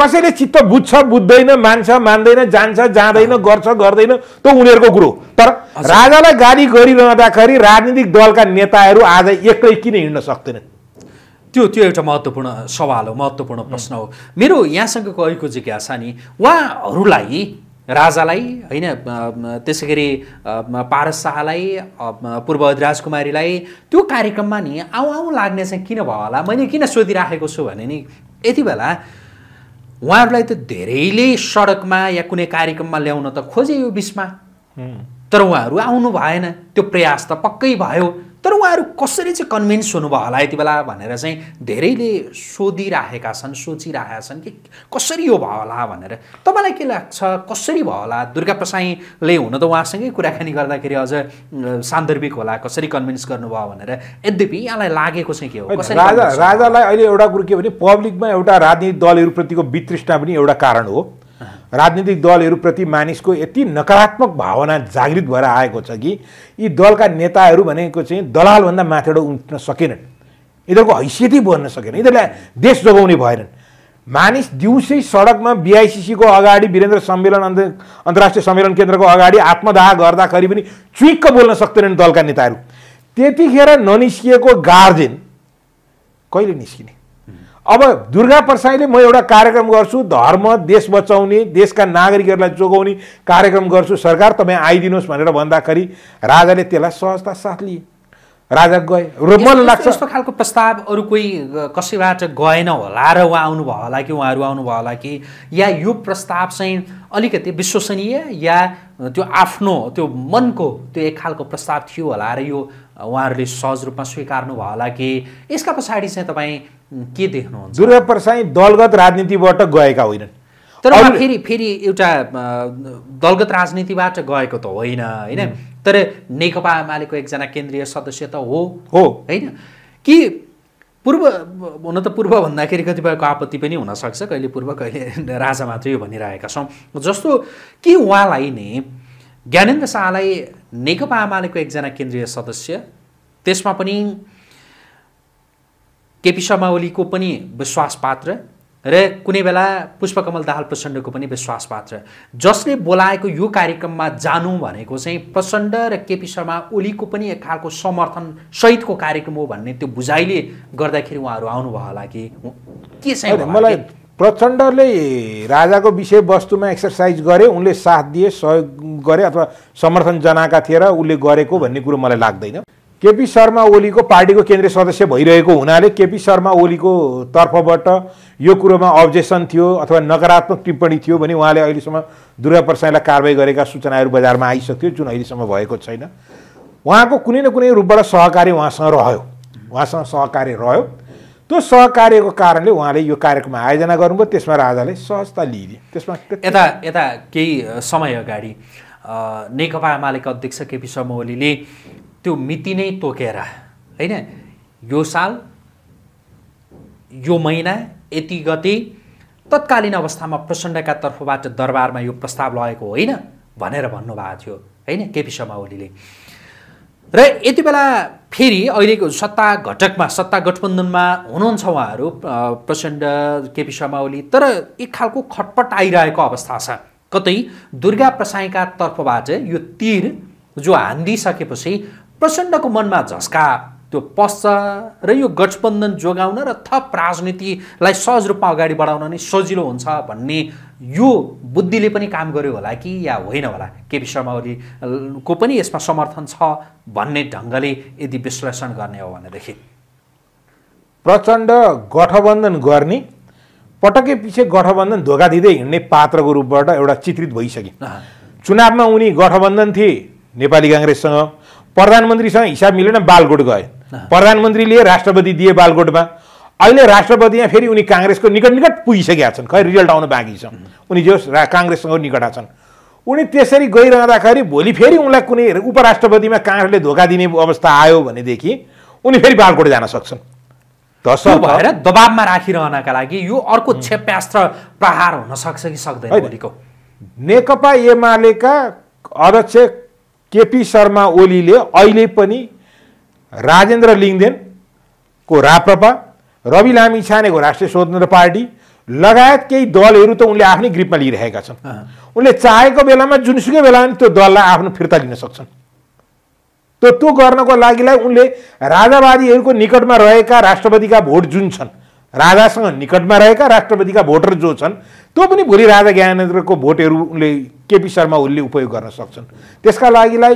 कसैले चित्त बुझ्छ बुझ्दैन मान्छ मान्दैन जान्छ जाँदैन गर्छ गर्दैन त्यो उनीहरूको कुरो तर राजालाई गाली गरिरहँदाखेरि राजनीतिक दलका नेताहरू आज एक्लै किन हिँड्न सक्दैनन् त्यो त्यो एउटा महत्त्वपूर्ण सवाल हो महत्त्वपूर्ण प्रश्न हो मेरो यहाँसँगको अहिलेको जिज्ञासा नि उहाँहरूलाई राजालाई होइन त्यसै गरी पारस शाहलाई पूर्व राजकुमारीलाई त्यो कार्यक्रममा नि आउँ आउँ लाग्ने चाहिँ किन भयो होला मैले किन सोधिराखेको छु भने नि यति बेला उहाँहरूलाई त धेरैले सडकमा या कुनै कार्यक्रममा ल्याउन त खोजे यो बिचमा तर उहाँहरू आउनु भएन त्यो प्रयास त पक्कै भयो उहाँहरू कसरी चाहिँ कन्भिन्स हुनुभयो होला यति बेला भनेर चाहिँ धेरैले सोधिराखेका छन् सोचिरहेका छन् कि कसरी यो भयो होला भनेर तपाईँलाई के लाग्छ कसरी भयो होला दुर्गा प्रसाईले हुन त उहाँसँगै कुराकानी गर्दाखेरि अझ सान्दर्भिक होला कसरी कन्भिन्स गर्नुभयो भनेर यद्यपि यहाँलाई लागेको चाहिँ के हो राजा राजालाई अहिले एउटा कुरो के भने पब्लिकमा एउटा राजनीतिक दलहरूप्रतिको वितृष्णा पनि एउटा कारण हो राजनीतिक दलहरूप्रति मानिसको यति नकारात्मक भावना जागृत भएर आएको छ कि यी दलका नेताहरू भनेको चाहिँ दलालभन्दा माथिबाट उठ्न सकेनन् यिनीहरूको हैसियतै बन्न सकेन यिनीहरूलाई देश जोगाउने भएनन् मानिस दिउँसै सडकमा बिआइसिसीको अगाडि वीरेन्द्र सम्मेलन अन्त अन्तर्राष्ट्रिय सम्मेलन केन्द्रको अगाडि आत्मदाह गर्दाखेरि पनि चुइक्क बोल्न सक्दैनन् दलका नेताहरू त्यतिखेर ननिस्किएको गार्जेन कहिले निस्किने अब दुर्गा प्रसाईले म एउटा कार्यक्रम गर्छु धर्म देश बचाउने देशका नागरिकहरूलाई जोगाउने कार्यक्रम गर्छु सरकार तपाईँ आइदिनुहोस् भनेर भन्दाखेरि राजाले त्यसलाई सहजता साथ लिए राजा गए र मलाई लाग्छ यस्तो खालको प्रस्ताव अरू कोही कसैबाट गएन होला र उहाँ आउनुभयो होला कि उहाँहरू आउनुभयो होला कि या यो प्रस्ताव चाहिँ अलिकति विश्वसनीय या त्यो आफ्नो त्यो मनको त्यो एक खालको प्रस्ताव थियो होला र यो उहाँहरूले सहज रूपमा भयो होला कि यसका पछाडि चाहिँ तपाईँ के देख्नुहुन्छ दुर्गा दुर्गाप्रसाई दलगत राजनीतिबाट गएका होइनन् तर फेरि फेरि एउटा दलगत राजनीतिबाट गएको त होइन होइन तर नेकपा एमालेको एकजना केन्द्रीय सदस्य त हो हो होइन कि पूर्व हुन त पूर्व भन्दाखेरि कतिपयको आपत्ति पनि हुनसक्छ कहिले पूर्व कहिले राजा मात्रै हो भनिरहेका छौँ जस्तो कि उहाँलाई नै ज्ञानेन्द्र शाहलाई नेकपा एमालेको एकजना केन्द्रीय सदस्य त्यसमा पनि केपी शर्मा ओलीको पनि विश्वास पात्र र कुनै बेला पुष्पकमल दाहाल प्रचण्डको पनि विश्वास पात्र जसले बोलाएको यो कार्यक्रममा जानु भनेको चाहिँ प्रचण्ड र केपी शर्मा ओलीको पनि एक खालको समर्थन सहितको कार्यक्रम हो भन्ने त्यो बुझाइले गर्दाखेरि उहाँहरू आउनुभयो होला कि के चाहिँ मलाई प्रचण्डले राजाको विषयवस्तुमा एक्सर्साइज गरे उनले साथ दिए सहयोग गरे अथवा समर्थन जनाएका थिए र उसले गरेको भन्ने कुरो मलाई लाग्दैन केपी शर्मा ओलीको पार्टीको केन्द्रीय सदस्य भइरहेको हुनाले केपी शर्मा ओलीको तर्फबाट यो कुरोमा अब्जेक्सन थियो अथवा नकारात्मक टिप्पणी थियो भने उहाँले अहिलेसम्म दुर्गा दुर्गाप्रसाईलाई कारवाही गरेका सूचनाहरू बजारमा आइसक्यो जुन अहिलेसम्म भएको छैन उहाँको कुनै न कुनै रूपबाट सहकारी उहाँसँग रह्यो उहाँसँग सहकारी रह्यो त्यो सहकार्यको कारणले उहाँले यो कार्यक्रम आयोजना गर्नुभयो त्यसमा राजाले सहजता लिइदिए त्यसमा यता यता केही समय अगाडि नेकपा एमालेका अध्यक्ष केपी शर्मा ओलीले त्यो मिति नै तोकेर होइन यो साल यो महिना यति गते तत्कालीन अवस्थामा प्रचण्डका तर्फबाट दरबारमा यो प्रस्ताव लगेको होइन भनेर भन्नुभएको थियो होइन केपी शर्मा ओलीले र यति बेला फेरि अहिलेको सत्ता घटकमा सत्ता गठबन्धनमा हुनुहुन्छ उहाँहरू प्रचण्ड केपी शर्मा ओली तर एक खालको खटपट आइरहेको अवस्था छ कतै दुर्गा प्रसाईका तर्फबाट यो तिर जो हान्दिसकेपछि प्रचण्डको मनमा झस्का त्यो पस्छ र यो गठबन्धन जोगाउन र थप राजनीतिलाई सहज रूपमा अगाडि बढाउन नै सजिलो हुन्छ भन्ने यो बुद्धिले पनि काम गर्यो होला कि या होइन होला केपी शर्मा ओलीको पनि यसमा समर्थन छ भन्ने ढङ्गले यदि विश्लेषण गर्ने हो भनेदेखि प्रचण्ड गठबन्धन गर्ने पटकै पछि गठबन्धन धोका दिँदै हिँड्ने पात्रको रूपबाट एउटा चित्रित भइसके चुनावमा उनी गठबन्धन थिए नेपाली काङ्ग्रेससँग प्रधानमन्त्रीसँग हिसाब मिलेन बालकोट गए प्रधानमन्त्रीले राष्ट्रपति दिए बालकोटमा अहिले राष्ट्रपति यहाँ फेरि उनी काङ्ग्रेसको निकट निकट पुगिसकेका छन् खै रिजल्ट आउन बाँकी छ उनी जो काङ्ग्रेससँग निकटा छन् उनी त्यसरी गइरहँदाखेरि भोलि फेरि उनलाई कुनै उपराष्ट्रपतिमा काङ्ग्रेसले धोका दिने अवस्था आयो भनेदेखि उनी फेरि बालकोट जान सक्छन् भएर दबाबमा राखिरहनका लागि यो अर्को क्षेप्यास्त्र प्रहार हुन सक्छ कि सक्दैन भोलिको नेकपा एमालेका अध्यक्ष केपी शर्मा ओलीले अहिले पनि राजेन्द्र लिङदेनको राप्रपा रवि लामी छानेको राष्ट्रिय स्वतन्त्र पार्टी लगायत केही दलहरू त उनले आफ्नै ग्रिपमा लिइरहेका छन् उनले चाहेको बेलामा जुनसुकै बेलामा त्यो दललाई आफ्नो फिर्ता लिन सक्छन् त्यो त्यो गर्नको लागिलाई उनले राजावादीहरूको निकटमा रहेका राष्ट्रपतिका भोट जुन छन् राजासँग निकटमा रहेका राष्ट्रपतिका भोटर जो छन् त्यो पनि भोलि राजा ज्ञानेन्द्रको भोटहरू उनले केपी शर्मा ओलीले उपयोग गर्न सक्छन् त्यसका लागिलाई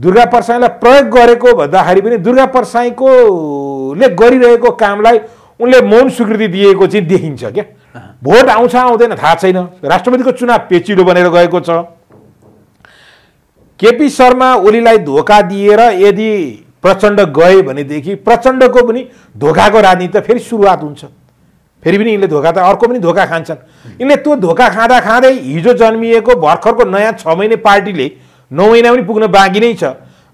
दुर्गा परसाईलाई प्रयोग गरेको भन्दाखेरि पनि दुर्गा परसाईकोले गरिरहेको कामलाई उनले मौन स्वीकृति दिएको चाहिँ देखिन्छ क्या भोट आउँछ आउँदैन थाहा छैन राष्ट्रपतिको चुनाव पेचिलो बनेर गएको छ केपी शर्मा ओलीलाई धोका दिएर यदि प्रचण्ड गए भनेदेखि प्रचण्डको पनि धोकाको राजनीति त फेरि सुरुवात हुन्छ फेरि पनि यिनले धोका त अर्को पनि धोका खान्छन् यिनले त्यो धोका खाँदा खाँदै हिजो जन्मिएको भर्खरको नयाँ छ महिने पार्टीले नौ महिना पनि पुग्न बाँकी नै छ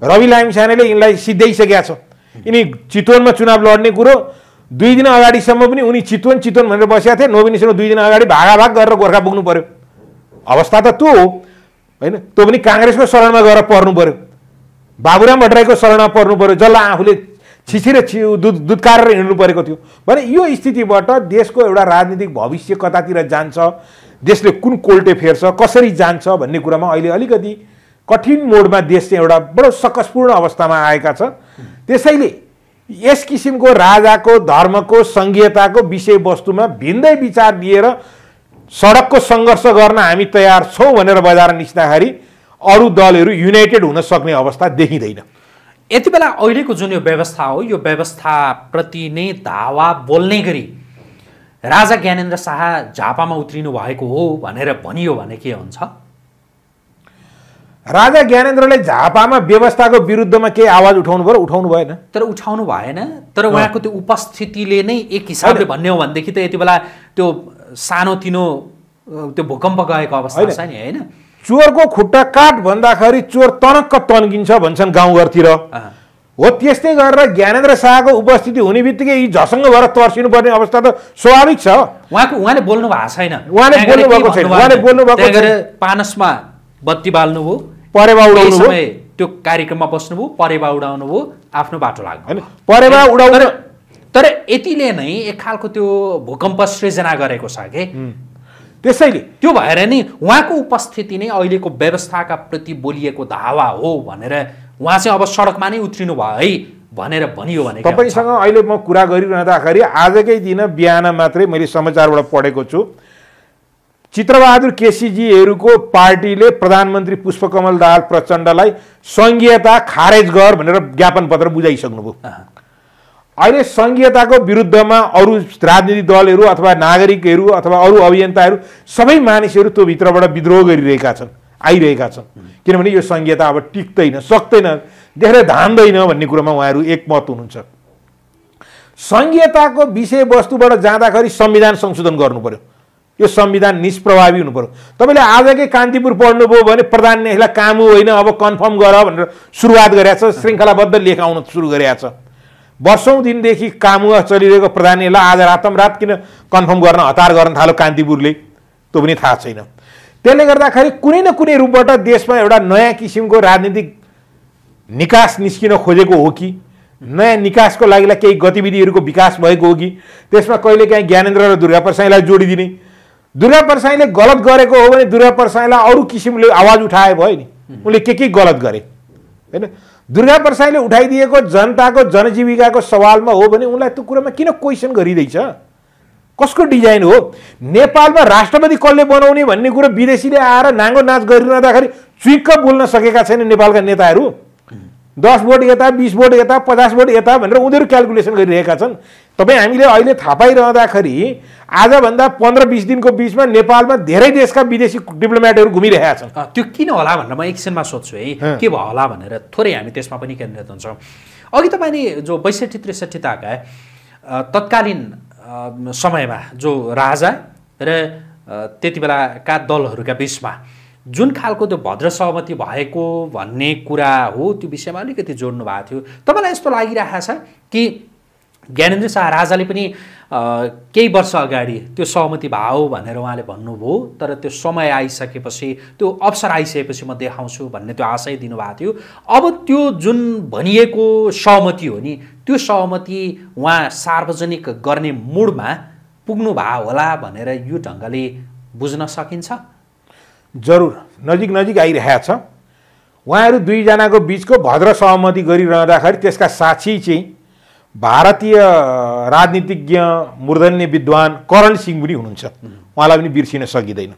रवि लामिछानेले यिनलाई सिद्ध्याइसकेका छ यिनी चितवनमा चुनाव लड्ने कुरो दुई दिन अगाडिसम्म पनि उनी चितवन चितवन भनेर बसेका थिए नोबिनेसनमा दुई दिन अगाडि भागाभाग गरेर गोर्खा पुग्नु पऱ्यो अवस्था त त्यो हो होइन त्यो पनि काङ्ग्रेसको शरणमा गएर पर्नु पऱ्यो बाबुराम भट्टराईको शरणमा पर्नु पऱ्यो जसलाई आफूले छिछिरे छि दुध दुधकारेर हिँड्नु परेको थियो भने यो स्थितिबाट देशको एउटा राजनीतिक भविष्य कतातिर जान्छ देशले कुन कोल्टे फेर्छ कसरी जान्छ भन्ने कुरामा अहिले अलिकति कठिन मोडमा देश चाहिँ एउटा बडो सकसपूर्ण अवस्थामा आएका छन् त्यसैले यस किसिमको राजाको धर्मको सङ्घीयताको विषयवस्तुमा भिन्दै विचार दिएर सडकको सङ्घर्ष गर्न हामी तयार छौँ भनेर बजार निस्दाखेरि अरू दलहरू युनाइटेड हुन सक्ने अवस्था देखिँदैन यति बेला अहिलेको जुन यो व्यवस्था हो यो व्यवस्थाप्रति नै धावा बोल्ने गरी राजा ज्ञानेन्द्र शाह झापामा उत्रिनु भएको हो भनेर भनियो भने के हुन्छ राजा ज्ञानेन्द्रले झापामा व्यवस्थाको विरुद्धमा केही आवाज उठाउनु भयो उठाउनु भएन तर उठाउनु भएन तर उहाँको त्यो उपस्थितिले नै एक हिसाबले भन्ने हो भनेदेखि त यति बेला त्यो सानोतिनो त्यो भूकम्प गएको अवस्था छ नि होइन चोरको खुट्टा काट भन्दाखेरि चोर तनक्क तन्किन्छ भन्छन् गाउँघरतिर हो त्यस्तै गरेर ज्ञानेन्द्र शाहको उपस्थिति हुने बित्तिकै यी झसङ्ग भएर तर्सिनु पर्ने अवस्था त स्वाभाविक छ उहाँको उहाँले बोल्नु भएको छैन उहाँले बोल्नु भएको छैन उहाँले बोल्नु भएको पानसमा बत्ती बाल्नु बाल्नुभयो परेवा उडाउनु भयो त्यो कार्यक्रममा बस्नुभयो परेवा उडाउनु भयो आफ्नो बाटो लाग्नु होइन परेवा उडाउनु तर यतिले नै एक खालको त्यो भूकम्प सृजना गरेको छ कि त्यसैले त्यो भएर नि उहाँको उपस्थिति नै अहिलेको व्यवस्थाका प्रति बोलिएको धावा हो भनेर उहाँ चाहिँ अब सडकमा नै उत्रिनु भयो है भनेर भनियो भने तपाईँसँग अहिले म कुरा गरिरहँदाखेरि आजकै दिन बिहान मात्रै मैले समाचारबाट पढेको छु चित्रबहादुर केसीजीहरूको पार्टीले प्रधानमन्त्री पुष्पकमल दाहाल प्रचण्डलाई सङ्घीयता खारेज गर भनेर ज्ञापन पत्र बुझाइसक्नुभयो अहिले सङ्घीयताको विरुद्धमा अरू राजनीतिक दलहरू अथवा नागरिकहरू अथवा अरू अभियन्ताहरू सबै मानिसहरू त्यो भित्रबाट विद्रोह गरिरहेका छन् आइरहेका छन् किनभने यो सङ्घीयता अब टिक्दैन सक्दैन देखेर धान्दैन भन्ने कुरोमा उहाँहरू एकमत हुनुहुन्छ सङ्घीयताको विषयवस्तुबाट जाँदाखेरि संविधान संशोधन गर्नु पऱ्यो यो संविधान निष्प्रभावी हुनु पऱ्यो तपाईँले आजकै कान्तिपुर पढ्नुभयो भने प्रधान यसलाई काम होइन अब कन्फर्म गर भनेर सुरुवात गरेछ श्रृङ्खलाबद्ध लेख आउन सुरु गरेछ वर्षौँ दिनदेखि कामुवा चलिरहेको प्रधान यसलाई आज रातम रात किन कन्फर्म गर्न हतार गर्न थाल्यो कान्तिपुरले त्यो पनि थाहा छैन त्यसले गर्दाखेरि कुनै न कुनै रूपबाट देशमा एउटा नयाँ किसिमको राजनीतिक निकास निस्किन खोजेको हो कि नयाँ निकासको लागि केही गतिविधिहरूको विकास भएको हो कि त्यसमा कहिलेकाहीँ ज्ञानेन्द्र र दुर्गा प्रसाईलाई जोडिदिने दुर्गा प्रसाईले गलत गरेको हो भने दुर्गा प्रसाईलाई अरू किसिमले आवाज उठाए भयो नि उनले के के गलत गरे होइन दुर्गा प्रसाईले उठाइदिएको जनताको जनजीविकाको सवालमा हो भने उनलाई त्यो कुरामा किन क्वेसन गरिँदैछ कसको डिजाइन हो नेपालमा राष्ट्रपति कसले बनाउने भन्ने कुरो विदेशीले आएर नाङ्गो नाच गरिरहँदाखेरि चुइक्क बोल्न सकेका छैन नेपालका नेताहरू दस भोट यता बिस भोट यता पचास भोट यता भनेर उनीहरू क्यालकुलेसन गरिरहेका छन् तपाईँ हामीले अहिले थाहा पाइरहँदाखेरि आजभन्दा पन्ध्र बिस दिनको बिचमा नेपालमा धेरै देशका विदेशी डिप्लोमेटहरू घुमिरहेका छन् त्यो किन होला भनेर म एकछिनमा सोध्छु है के भयो होला भनेर थोरै हामी त्यसमा पनि केन्द्रित हुन्छौँ अघि तपाईँले जो बैसठी त्रिसठी ताका तत्कालीन समयमा जो राजा र त्यति बेलाका दलहरूका बिचमा जुन खालको त्यो भद्र सहमति भएको भन्ने कुरा हो त्यो विषयमा अलिकति जोड्नु भएको थियो तपाईँलाई यस्तो लागिरहेको छ कि ज्ञानेन्द्र शाह राजाले पनि केही वर्ष अगाडि त्यो सहमति भयो भनेर उहाँले भन्नुभयो तर त्यो समय आइसकेपछि त्यो अवसर आइसकेपछि म देखाउँछु भन्ने त्यो आशय दिनुभएको थियो अब त्यो जुन भनिएको सहमति हो नि त्यो सहमति उहाँ सार्वजनिक गर्ने मुडमा पुग्नु भयो होला भनेर यो ढङ्गले बुझ्न सकिन्छ जरुर नजिक नजिक आइरहेको छ उहाँहरू दुईजनाको बिचको भद्र सहमति गरिरहँदाखेरि त्यसका साक्षी चाहिँ भारतीय राजनीतिज्ञ मूर्धन्य विद्वान करण सिंह पनि हुनुहुन्छ उहाँलाई पनि बिर्सिन सकिँदैन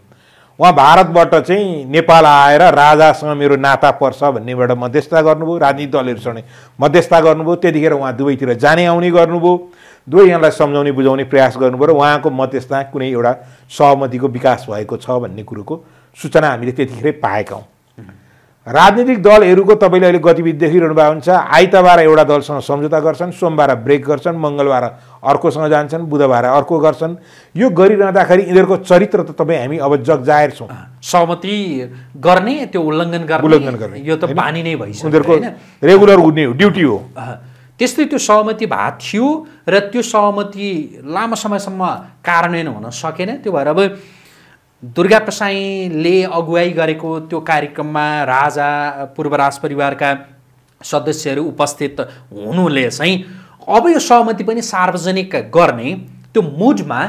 उहाँ भारतबाट चाहिँ नेपाल आएर राजासँग मेरो नाता पर्छ भन्नेबाट मध्यस्थता गर्नुभयो राजनीति दलहरूसँग मध्यस्थता गर्नुभयो त्यतिखेर उहाँ दुवैतिर जाने आउने गर्नुभयो दुवैजनालाई सम्झाउने बुझाउने प्रयास गर्नुभयो र उहाँको मध्यस्थता कुनै एउटा सहमतिको विकास भएको छ भन्ने कुरोको सूचना हामीले त्यतिखेरै पाएका हौँ राजनीतिक दलहरूको तपाईँले अहिले गतिविधि देखिरहनु भएको हुन्छ आइतबार एउटा दलसँग सम्झौता गर्छन् सोमबार ब्रेक गर्छन् मङ्गलबार अर्कोसँग जान्छन् बुधबार अर्को गर्छन् यो गरिरहँदाखेरि यिनीहरूको चरित्र त तपाईँ हामी अब जग जाहेर छौँ सहमति गर्ने त्यो उल्लङ्घन गर्ने उल्लङ्घन गर्ने यो त पानी नै भइसक्यो उनीहरूको रेगुलर हुने हो ड्युटी हो त्यस्तै त्यो सहमति भएको थियो र त्यो सहमति लामो समयसम्म कार्यान्वयन हुन सकेन त्यो भएर अब दुर्गा प्रसाईले अगुवाई गरेको त्यो कार्यक्रममा राजा पूर्व राज परिवारका सदस्यहरू उपस्थित हुनुले चाहिँ अब यो सहमति पनि सार्वजनिक गर्ने त्यो मुडमा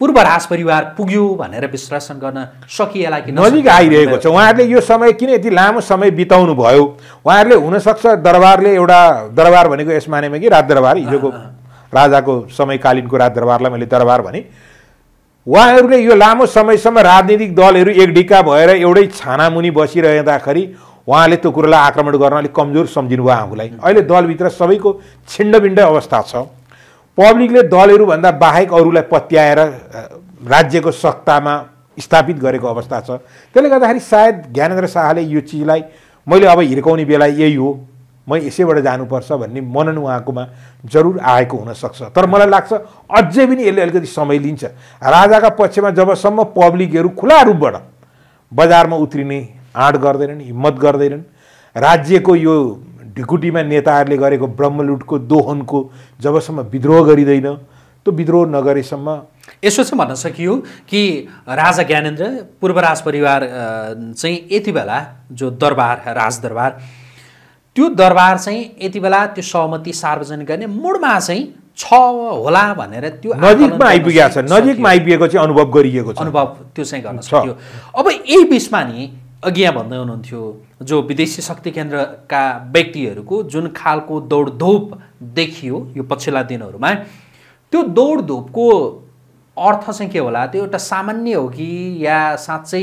पूर्व राज परिवार पुग्यो भनेर विश्लेषण गर्न सकिएला कि नजिक आइरहेको छ उहाँहरूले यो समय किन यति लामो समय बिताउनु भयो उहाँहरूले हुनसक्छ दरबारले एउटा दरबार भनेको यस मानेमा कि राजदरबार हिजोको राजाको समयकालीनको राजदरबारलाई मैले दरबार भने उहाँहरूले यो लामो समयसम्म राजनीतिक दलहरू एक ढिक्का भएर एउटै छानामुनि बसिरहँदाखेरि उहाँले त्यो कुरोलाई आक्रमण गर्न अलिक कमजोर सम्झिनुभयो आफूलाई अहिले दलभित्र सबैको छिन्डबिन्ड अवस्था छ पब्लिकले दलहरूभन्दा बाहेक अरूलाई पत्याएर राज्यको सत्तामा स्थापित गरेको अवस्था छ त्यसले गर्दाखेरि सायद ज्ञानेन्द्र शाहले यो चिजलाई मैले अब हिर्काउने बेला यही हो म यसैबाट जानुपर्छ भन्ने मनन उहाँकोमा जरुर आएको हुनसक्छ तर मलाई लाग्छ अझै पनि यसले अलिकति समय लिन्छ राजाका पक्षमा जबसम्म पब्लिकहरू खुला रूपबाट बजारमा उत्रिने आँट गर्दैनन् हिम्मत गर्दैनन् राज्यको यो ढिकुटीमा नेताहरूले गरेको ब्रह्मलुटको दोहनको जबसम्म विद्रोह गरिँदैन त्यो विद्रोह नगरेसम्म यसो चाहिँ भन्न सकियो कि राजा ज्ञानेन्द्र राज परिवार चाहिँ यति बेला जो दरबार राजदरबार त्यो दरबार चाहिँ यति बेला त्यो सहमति सार्वजनिक गर्ने मुडमा चाहिँ छ होला भनेर त्यो नजिकमा आइपुगेको छ नजिकमा आइपुगेको चाहिँ अनुभव गरिएको छ अनुभव त्यो चाहिँ गर्न सक्यो अब यही बिचमा नि अघि यहाँ भन्दै हुनुहुन्थ्यो जो विदेशी शक्ति केन्द्रका व्यक्तिहरूको जुन खालको दौडधोप देखियो यो पछिल्ला दिनहरूमा त्यो दौडधोपको अर्थ चाहिँ के होला त्यो एउटा सामान्य हो कि या साँच्चै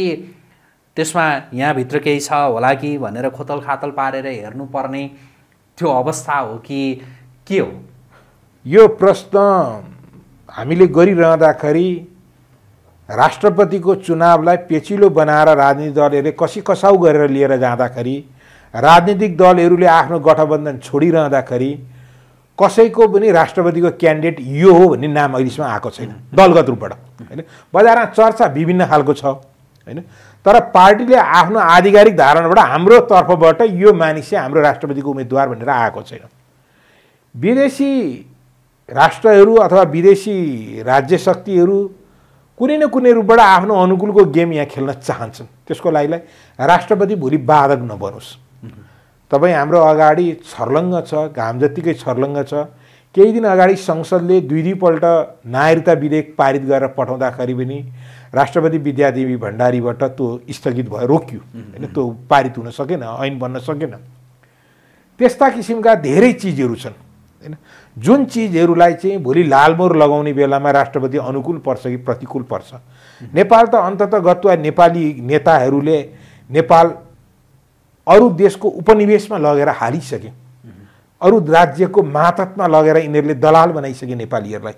त्यसमा यहाँभित्र केही छ होला कि भनेर खोतल खातल पारेर हेर्नुपर्ने त्यो अवस्था हो कि के हो यो प्रश्न हामीले गरिरहँदाखेरि राष्ट्रपतिको चुनावलाई पेचिलो बनाएर राजनीतिक दलहरूले कसी कसाउ गरेर लिएर जाँदाखेरि राजनीतिक दलहरूले आफ्नो गठबन्धन छोडिरहँदाखेरि कसैको पनि राष्ट्रपतिको क्यान्डिडेट यो हो भन्ने नाम अहिलेसम्म आएको छैन दलगत रूपबाट होइन बजारमा चर्चा विभिन्न खालको छ होइन तर पार्टीले आफ्नो आधिकारिक धारणाबाट हाम्रो तर्फबाट यो मानिस चाहिँ हाम्रो राष्ट्रपतिको उम्मेदवार भनेर आएको छैन विदेशी राष्ट्रहरू अथवा विदेशी राज्य शक्तिहरू कुनै न कुनै रूपबाट आफ्नो अनुकूलको गेम यहाँ खेल्न चाहन्छन् त्यसको लागिलाई राष्ट्रपति भोलि बाधक नबनोस् तपाईँ हाम्रो अगाडि छर्लङ्ग छ घाम जत्तिकै छर्लङ्ग छ केही दिन अगाडि संसदले दुई दुईपल्ट नागरिकता विधेयक पारित गरेर पठाउँदाखेरि पनि राष्ट्रपति विद्यादेवी भण्डारीबाट त्यो स्थगित भयो रोकियो होइन त्यो पारित हुन सकेन ऐन बन्न सकेन त्यस्ता किसिमका धेरै चिजहरू छन् होइन जुन चिजहरूलाई चाहिँ भोलि लालमोर लगाउने बेलामा राष्ट्रपति अनुकूल पर्छ कि प्रतिकूल पर्छ नेपाल त अन्ततगत नेपाली नेताहरूले नेपाल अरू देशको उपनिवेशमा लगेर हालिसके अरू राज्यको मातत्मा लगेर यिनीहरूले दलाल बनाइसके नेपालीहरूलाई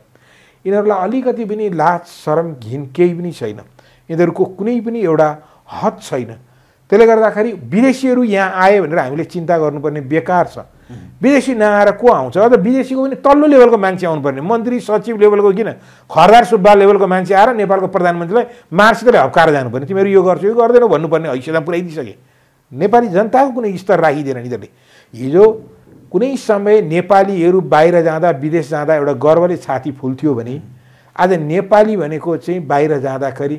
यिनीहरूलाई अलिकति पनि लाज शरम घिन केही पनि छैन यिनीहरूको कुनै पनि एउटा हद छैन त्यसले गर्दाखेरि विदेशीहरू यहाँ आए भनेर हामीले चिन्ता गर्नुपर्ने बेकार छ विदेशी नआएर को आउँछ त विदेशीको पनि तल्लो लेभलको मान्छे आउनुपर्ने मन्त्री सचिव लेभलको किन खरदार सुब्बा लेभलको मान्छे आएर नेपालको प्रधानमन्त्रीलाई मार्सितले हप्काएर जानुपर्ने तिमीहरू यो गर्छौ यो गर्दैनौ भन्नुपर्ने हैसियतमा पुऱ्याइदिइसके नेपाली जनताको कुनै स्तर राखिँदैन यिनीहरूले हिजो कुनै समय नेपालीहरू बाहिर जाँदा विदेश जाँदा एउटा गर्वले छाती फुल्थ्यो भने आज नेपाली भनेको चाहिँ बाहिर जाँदाखेरि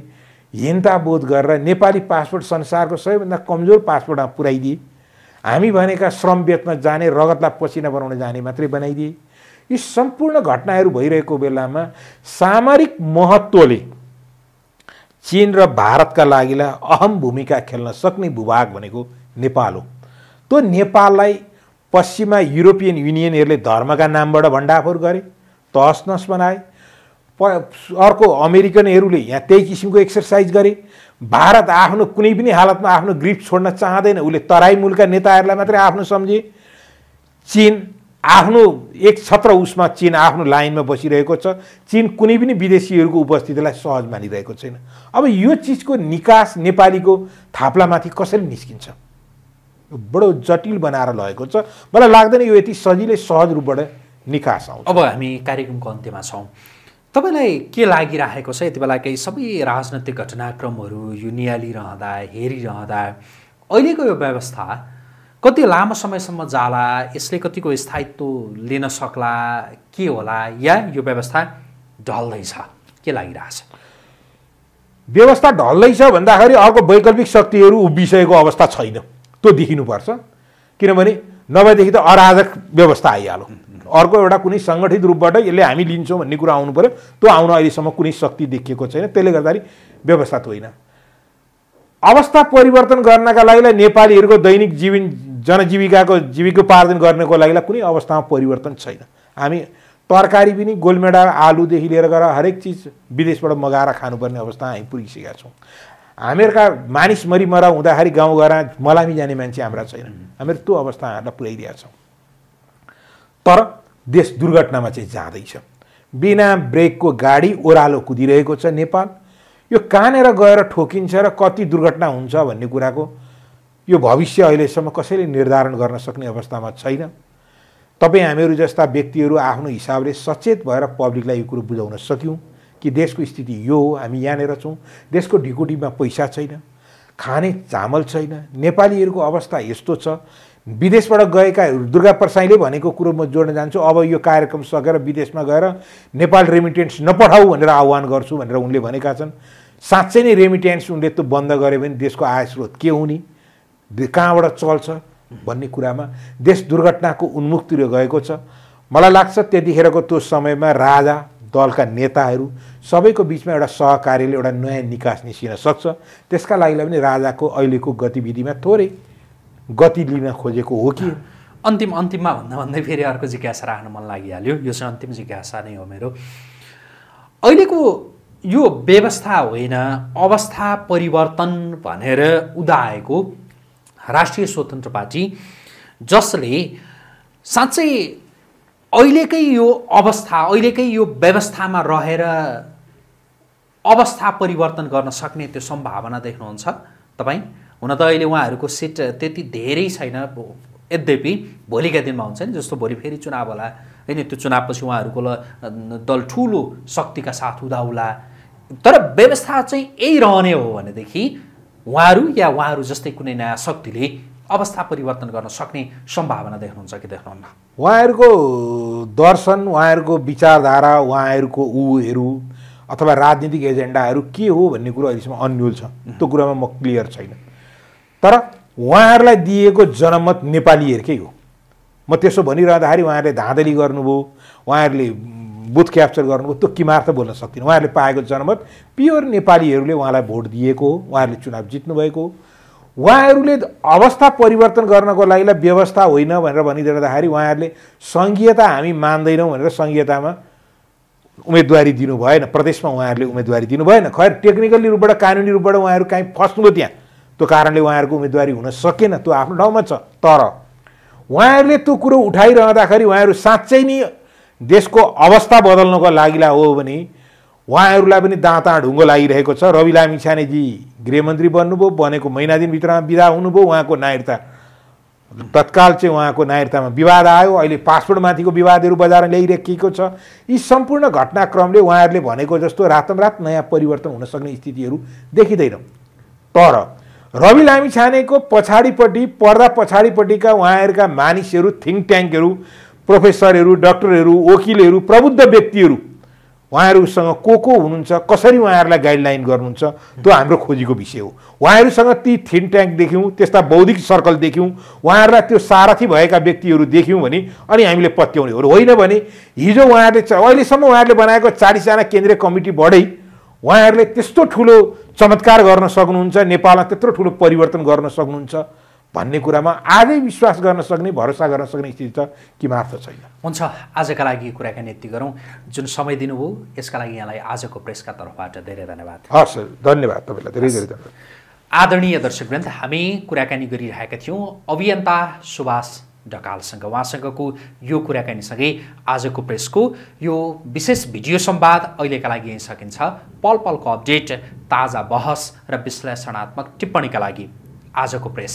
बोध गरेर नेपाली पासपोर्ट संसारको सबैभन्दा कमजोर पासपोर्टमा पुऱ्याइदिए हामी भनेका श्रम बेच्न जाने रगतलाई पसिना बनाउन जाने मात्रै बनाइदिए यी सम्पूर्ण घटनाहरू भइरहेको बेलामा सामरिक महत्त्वले चिन र भारतका लागिलाई अहम भूमिका खेल्न सक्ने भूभाग भनेको नेपाल हो त्यो नेपाललाई पश्चिममा युरोपियन युनियनहरूले धर्मका नामबाट भण्डाफोर गरे तहस नस बनाए प अर्को अमेरिकनहरूले यहाँ त्यही किसिमको एक्सर्साइज गरे भारत आफ्नो कुनै पनि हालतमा आफ्नो ग्रिप छोड्न चाहँदैन उसले तराई मूलका नेताहरूलाई मात्रै आफ्नो सम्झे चिन आफ्नो एक छत्र उसमा चिन आफ्नो लाइनमा बसिरहेको छ चिन कुनै पनि विदेशीहरूको उपस्थितिलाई सहज मानिरहेको छैन अब यो चिजको निकास नेपालीको थाप्लामाथि कसरी निस्किन्छ बडो जटिल बनाएर लगेको छ मलाई लाग्दैन यो यति सजिलै सहज रूपबाट निकास आउँछ अब हामी कार्यक्रमको अन्त्यमा छौँ तपाईँलाई के लागिरहेको छ यति बेला केही सबै राजनैतिक घटनाक्रमहरू यो निहालिरहँदा हेरिरहँदा अहिलेको यो व्यवस्था कति लामो समयसम्म जाला यसले कतिको स्थायित्व लिन सक्ला के होला या यो व्यवस्था ढल्दैछ के लागिरहेछ व्यवस्था ढल्दैछ भन्दाखेरि अर्को वैकल्पिक शक्तिहरू उभिसकेको अवस्था छैन त्यो देखिनुपर्छ किनभने नभएदेखि त अराजक व्यवस्था आइहाल्यो अर्को एउटा कुनै सङ्गठित रूपबाट यसले हामी लिन्छौँ भन्ने कुरा आउनु पऱ्यो त्यो आउन अहिलेसम्म कुनै शक्ति देखिएको छैन त्यसले गर्दाखेरि व्यवस्था त होइन अवस्था परिवर्तन गर्नका लागि नेपालीहरूको दैनिक जीवन जनजीविकाको जीविकोपार्जन गर्नको लागि कुनै अवस्थामा परिवर्तन छैन हामी तरकारी पनि गोलमेडा आलुदेखि लिएर गएर हरेक चिज विदेशबाट मगाएर खानुपर्ने अवस्था हामी पुगिसकेका छौँ हामीहरूका मानिस मरिमरा हुँदाखेरि गाउँ मलामी जाने मान्छे हाम्रा छैन हामीहरू त्यो अवस्था हामीलाई पुऱ्याइदिएछौँ तर देश दुर्घटनामा चाहिँ जाँदैछ बिना ब्रेकको गाडी ओह्रालो कुदिरहेको छ नेपाल यो कहाँनिर गएर ठोकिन्छ र कति दुर्घटना हुन्छ भन्ने कुराको यो भविष्य अहिलेसम्म कसैले निर्धारण गर्न सक्ने अवस्थामा छैन तपाईँ हामीहरू जस्ता व्यक्तिहरू आफ्नो हिसाबले सचेत भएर पब्लिकलाई यो कुरो बुझाउन सक्यौँ कि देशको स्थिति यो हो हामी यहाँनिर छौँ देशको ढिकुटीमा पैसा छैन खाने चामल छैन नेपालीहरूको अवस्था यस्तो छ विदेशबाट गएका दुर्गा प्रसाईले भनेको कुरो म जोड्न जान्छु अब यो कार्यक्रम सकेर विदेशमा गएर नेपाल रेमिटेन्स नपठाऊ भनेर आह्वान गर्छु भनेर उनले भनेका छन् साँच्चै नै रेमिटेन्स उनले त्यो बन्द गर्यो भने देशको आय स्रोत के हुने कहाँबाट चल्छ भन्ने कुरामा देश दुर्घटनाको उन्मुखतिर गएको छ मलाई लाग्छ त्यतिखेरको त्यो समयमा राजा दलका नेताहरू सबैको बिचमा एउटा सहकार्यले एउटा नयाँ निकास निस्किन सक्छ त्यसका लागि पनि राजाको अहिलेको गतिविधिमा थोरै गति लिन खोजेको हो कि अन्तिम अन्तिममा भन्दा भन्दै फेरि अर्को जिज्ञासा राख्न मन लागिहाल्यो यो चाहिँ अन्तिम जिज्ञासा नै हो मेरो अहिलेको यो व्यवस्था होइन अवस्था परिवर्तन भनेर उदाएको राष्ट्रिय स्वतन्त्र पार्टी जसले साँच्चै अहिलेकै यो अवस्था अहिलेकै यो व्यवस्थामा रहेर अवस्था परिवर्तन गर्न सक्ने त्यो सम्भावना देख्नुहुन्छ तपाईँ हुन त अहिले उहाँहरूको सिट त्यति धेरै छैन यद्यपि भोलिका दिनमा हुन्छ नि जस्तो भोलि फेरि चुनाव होला होइन त्यो चुनावपछि उहाँहरूको ल दल ठुलो शक्तिका साथ उदाउला तर व्यवस्था चाहिँ यही रहने हो भनेदेखि उहाँहरू या उहाँहरू जस्तै कुनै नयाँ शक्तिले अवस्था परिवर्तन गर्न सक्ने सम्भावना देख्नुहुन्छ कि देख्नुहुन्न उहाँहरूको दर्शन उहाँहरूको विचारधारा उहाँहरूको ऊहरू अथवा राजनीतिक एजेन्डाहरू के हो भन्ने कुरो अहिलेसम्म अन्यल छ त्यो कुरामा म क्लियर छैन तर उहाँहरूलाई दिएको जनमत नेपालीहरूकै हो म त्यसो भनिरहँदाखेरि उहाँहरूले धाँधली गर्नुभयो उहाँहरूले बुथ क्याप्चर गर्नुभयो त्यो किमार्थ बोल्न सक्दिनँ उहाँहरूले पाएको जनमत प्योर नेपालीहरूले उहाँलाई भोट दिएको हो उहाँहरूले चुनाव जित्नुभएको हो उहाँहरूले अवस्था परिवर्तन गर्नको लागि व्यवस्था होइन भनेर भनिदिँदाखेरि उहाँहरूले सङ्घीयता हामी मान्दैनौँ भनेर सङ्घीयतामा उम्मेदवारी दिनु भएन प्रदेशमा उहाँहरूले उम्मेदवारी दिनु भएन खैर टेक्निकली रूपबाट कानुनी रूपबाट उहाँहरू कहीँ फस्नुभयो त्यहाँ त्यो कारणले उहाँहरूको उम्मेदवारी हुन सकेन त्यो आफ्नो ठाउँमा छ तर उहाँहरूले त्यो कुरो उठाइरहँदाखेरि उहाँहरू साँच्चै नै देशको अवस्था बदल्नको लागि हो भने उहाँहरूलाई पनि दाँता ढुङ्गो लागिरहेको छ रवि लामिछानेजी गृहमन्त्री बन्नुभयो बनेको महिना दिनभित्रमा विदा हुनुभयो उहाँको नायरता तत्काल चाहिँ उहाँको नायरतामा विवाद आयो अहिले पासपोर्टमाथिको विवादहरू बजाएर ल्याइराखिएको छ यी सम्पूर्ण घटनाक्रमले उहाँहरूले भनेको जस्तो रातम रात नयाँ परिवर्तन हुन सक्ने स्थितिहरू देखिँदैन तर रवि लामी छानेको पछाडिपट्टि पर्दा पछाडिपट्टिका उहाँहरूका मानिसहरू थिङ्क ट्याङ्कहरू प्रोफेसरहरू डक्टरहरू वकिलहरू प्रबुद्ध व्यक्तिहरू उहाँहरूसँग को को हुनुहुन्छ कसरी उहाँहरूलाई गाइडलाइन गर्नुहुन्छ त्यो हाम्रो खोजीको विषय हो उहाँहरूसँग ती थिन ट्याङ्क देख्यौँ त्यस्ता बौद्धिक सर्कल देख्यौँ उहाँहरूलाई त्यो सारथी भएका व्यक्तिहरू देख्यौँ भने अनि हामीले पत्याउने हो होइन भने हिजो उहाँहरूले अहिलेसम्म उहाँहरूले बनाएको चालिसजना केन्द्रीय कमिटी कमिटीबाटै उहाँहरूले त्यस्तो ठुलो चमत्कार गर्न सक्नुहुन्छ नेपालमा त्यत्रो ठुलो परिवर्तन गर्न सक्नुहुन्छ भन्ने कुरामा आजै विश्वास गर्न सक्ने भरोसा गर्न सक्ने स्थिति छ कि छैन हुन्छ आजका लागि कुराकानी यति गरौँ जुन समय दिनुभयो यसका लागि यहाँलाई आजको प्रेसका तर्फबाट धेरै धन्यवाद हस् धन्यवाद तपाईँलाई धेरै धेरै धन्यवाद आदरणीय दर्शकवृन्द हामी कुराकानी गरिरहेका थियौँ अभियन्ता सुभाष ढकालसँग उहाँसँगको यो कुराकानीसँगै आजको प्रेसको यो विशेष भिडियो संवाद अहिलेका लागि यहीँ सकिन्छ पल पलको अपडेट ताजा बहस र विश्लेषणात्मक टिप्पणीका लागि आजको प्रेस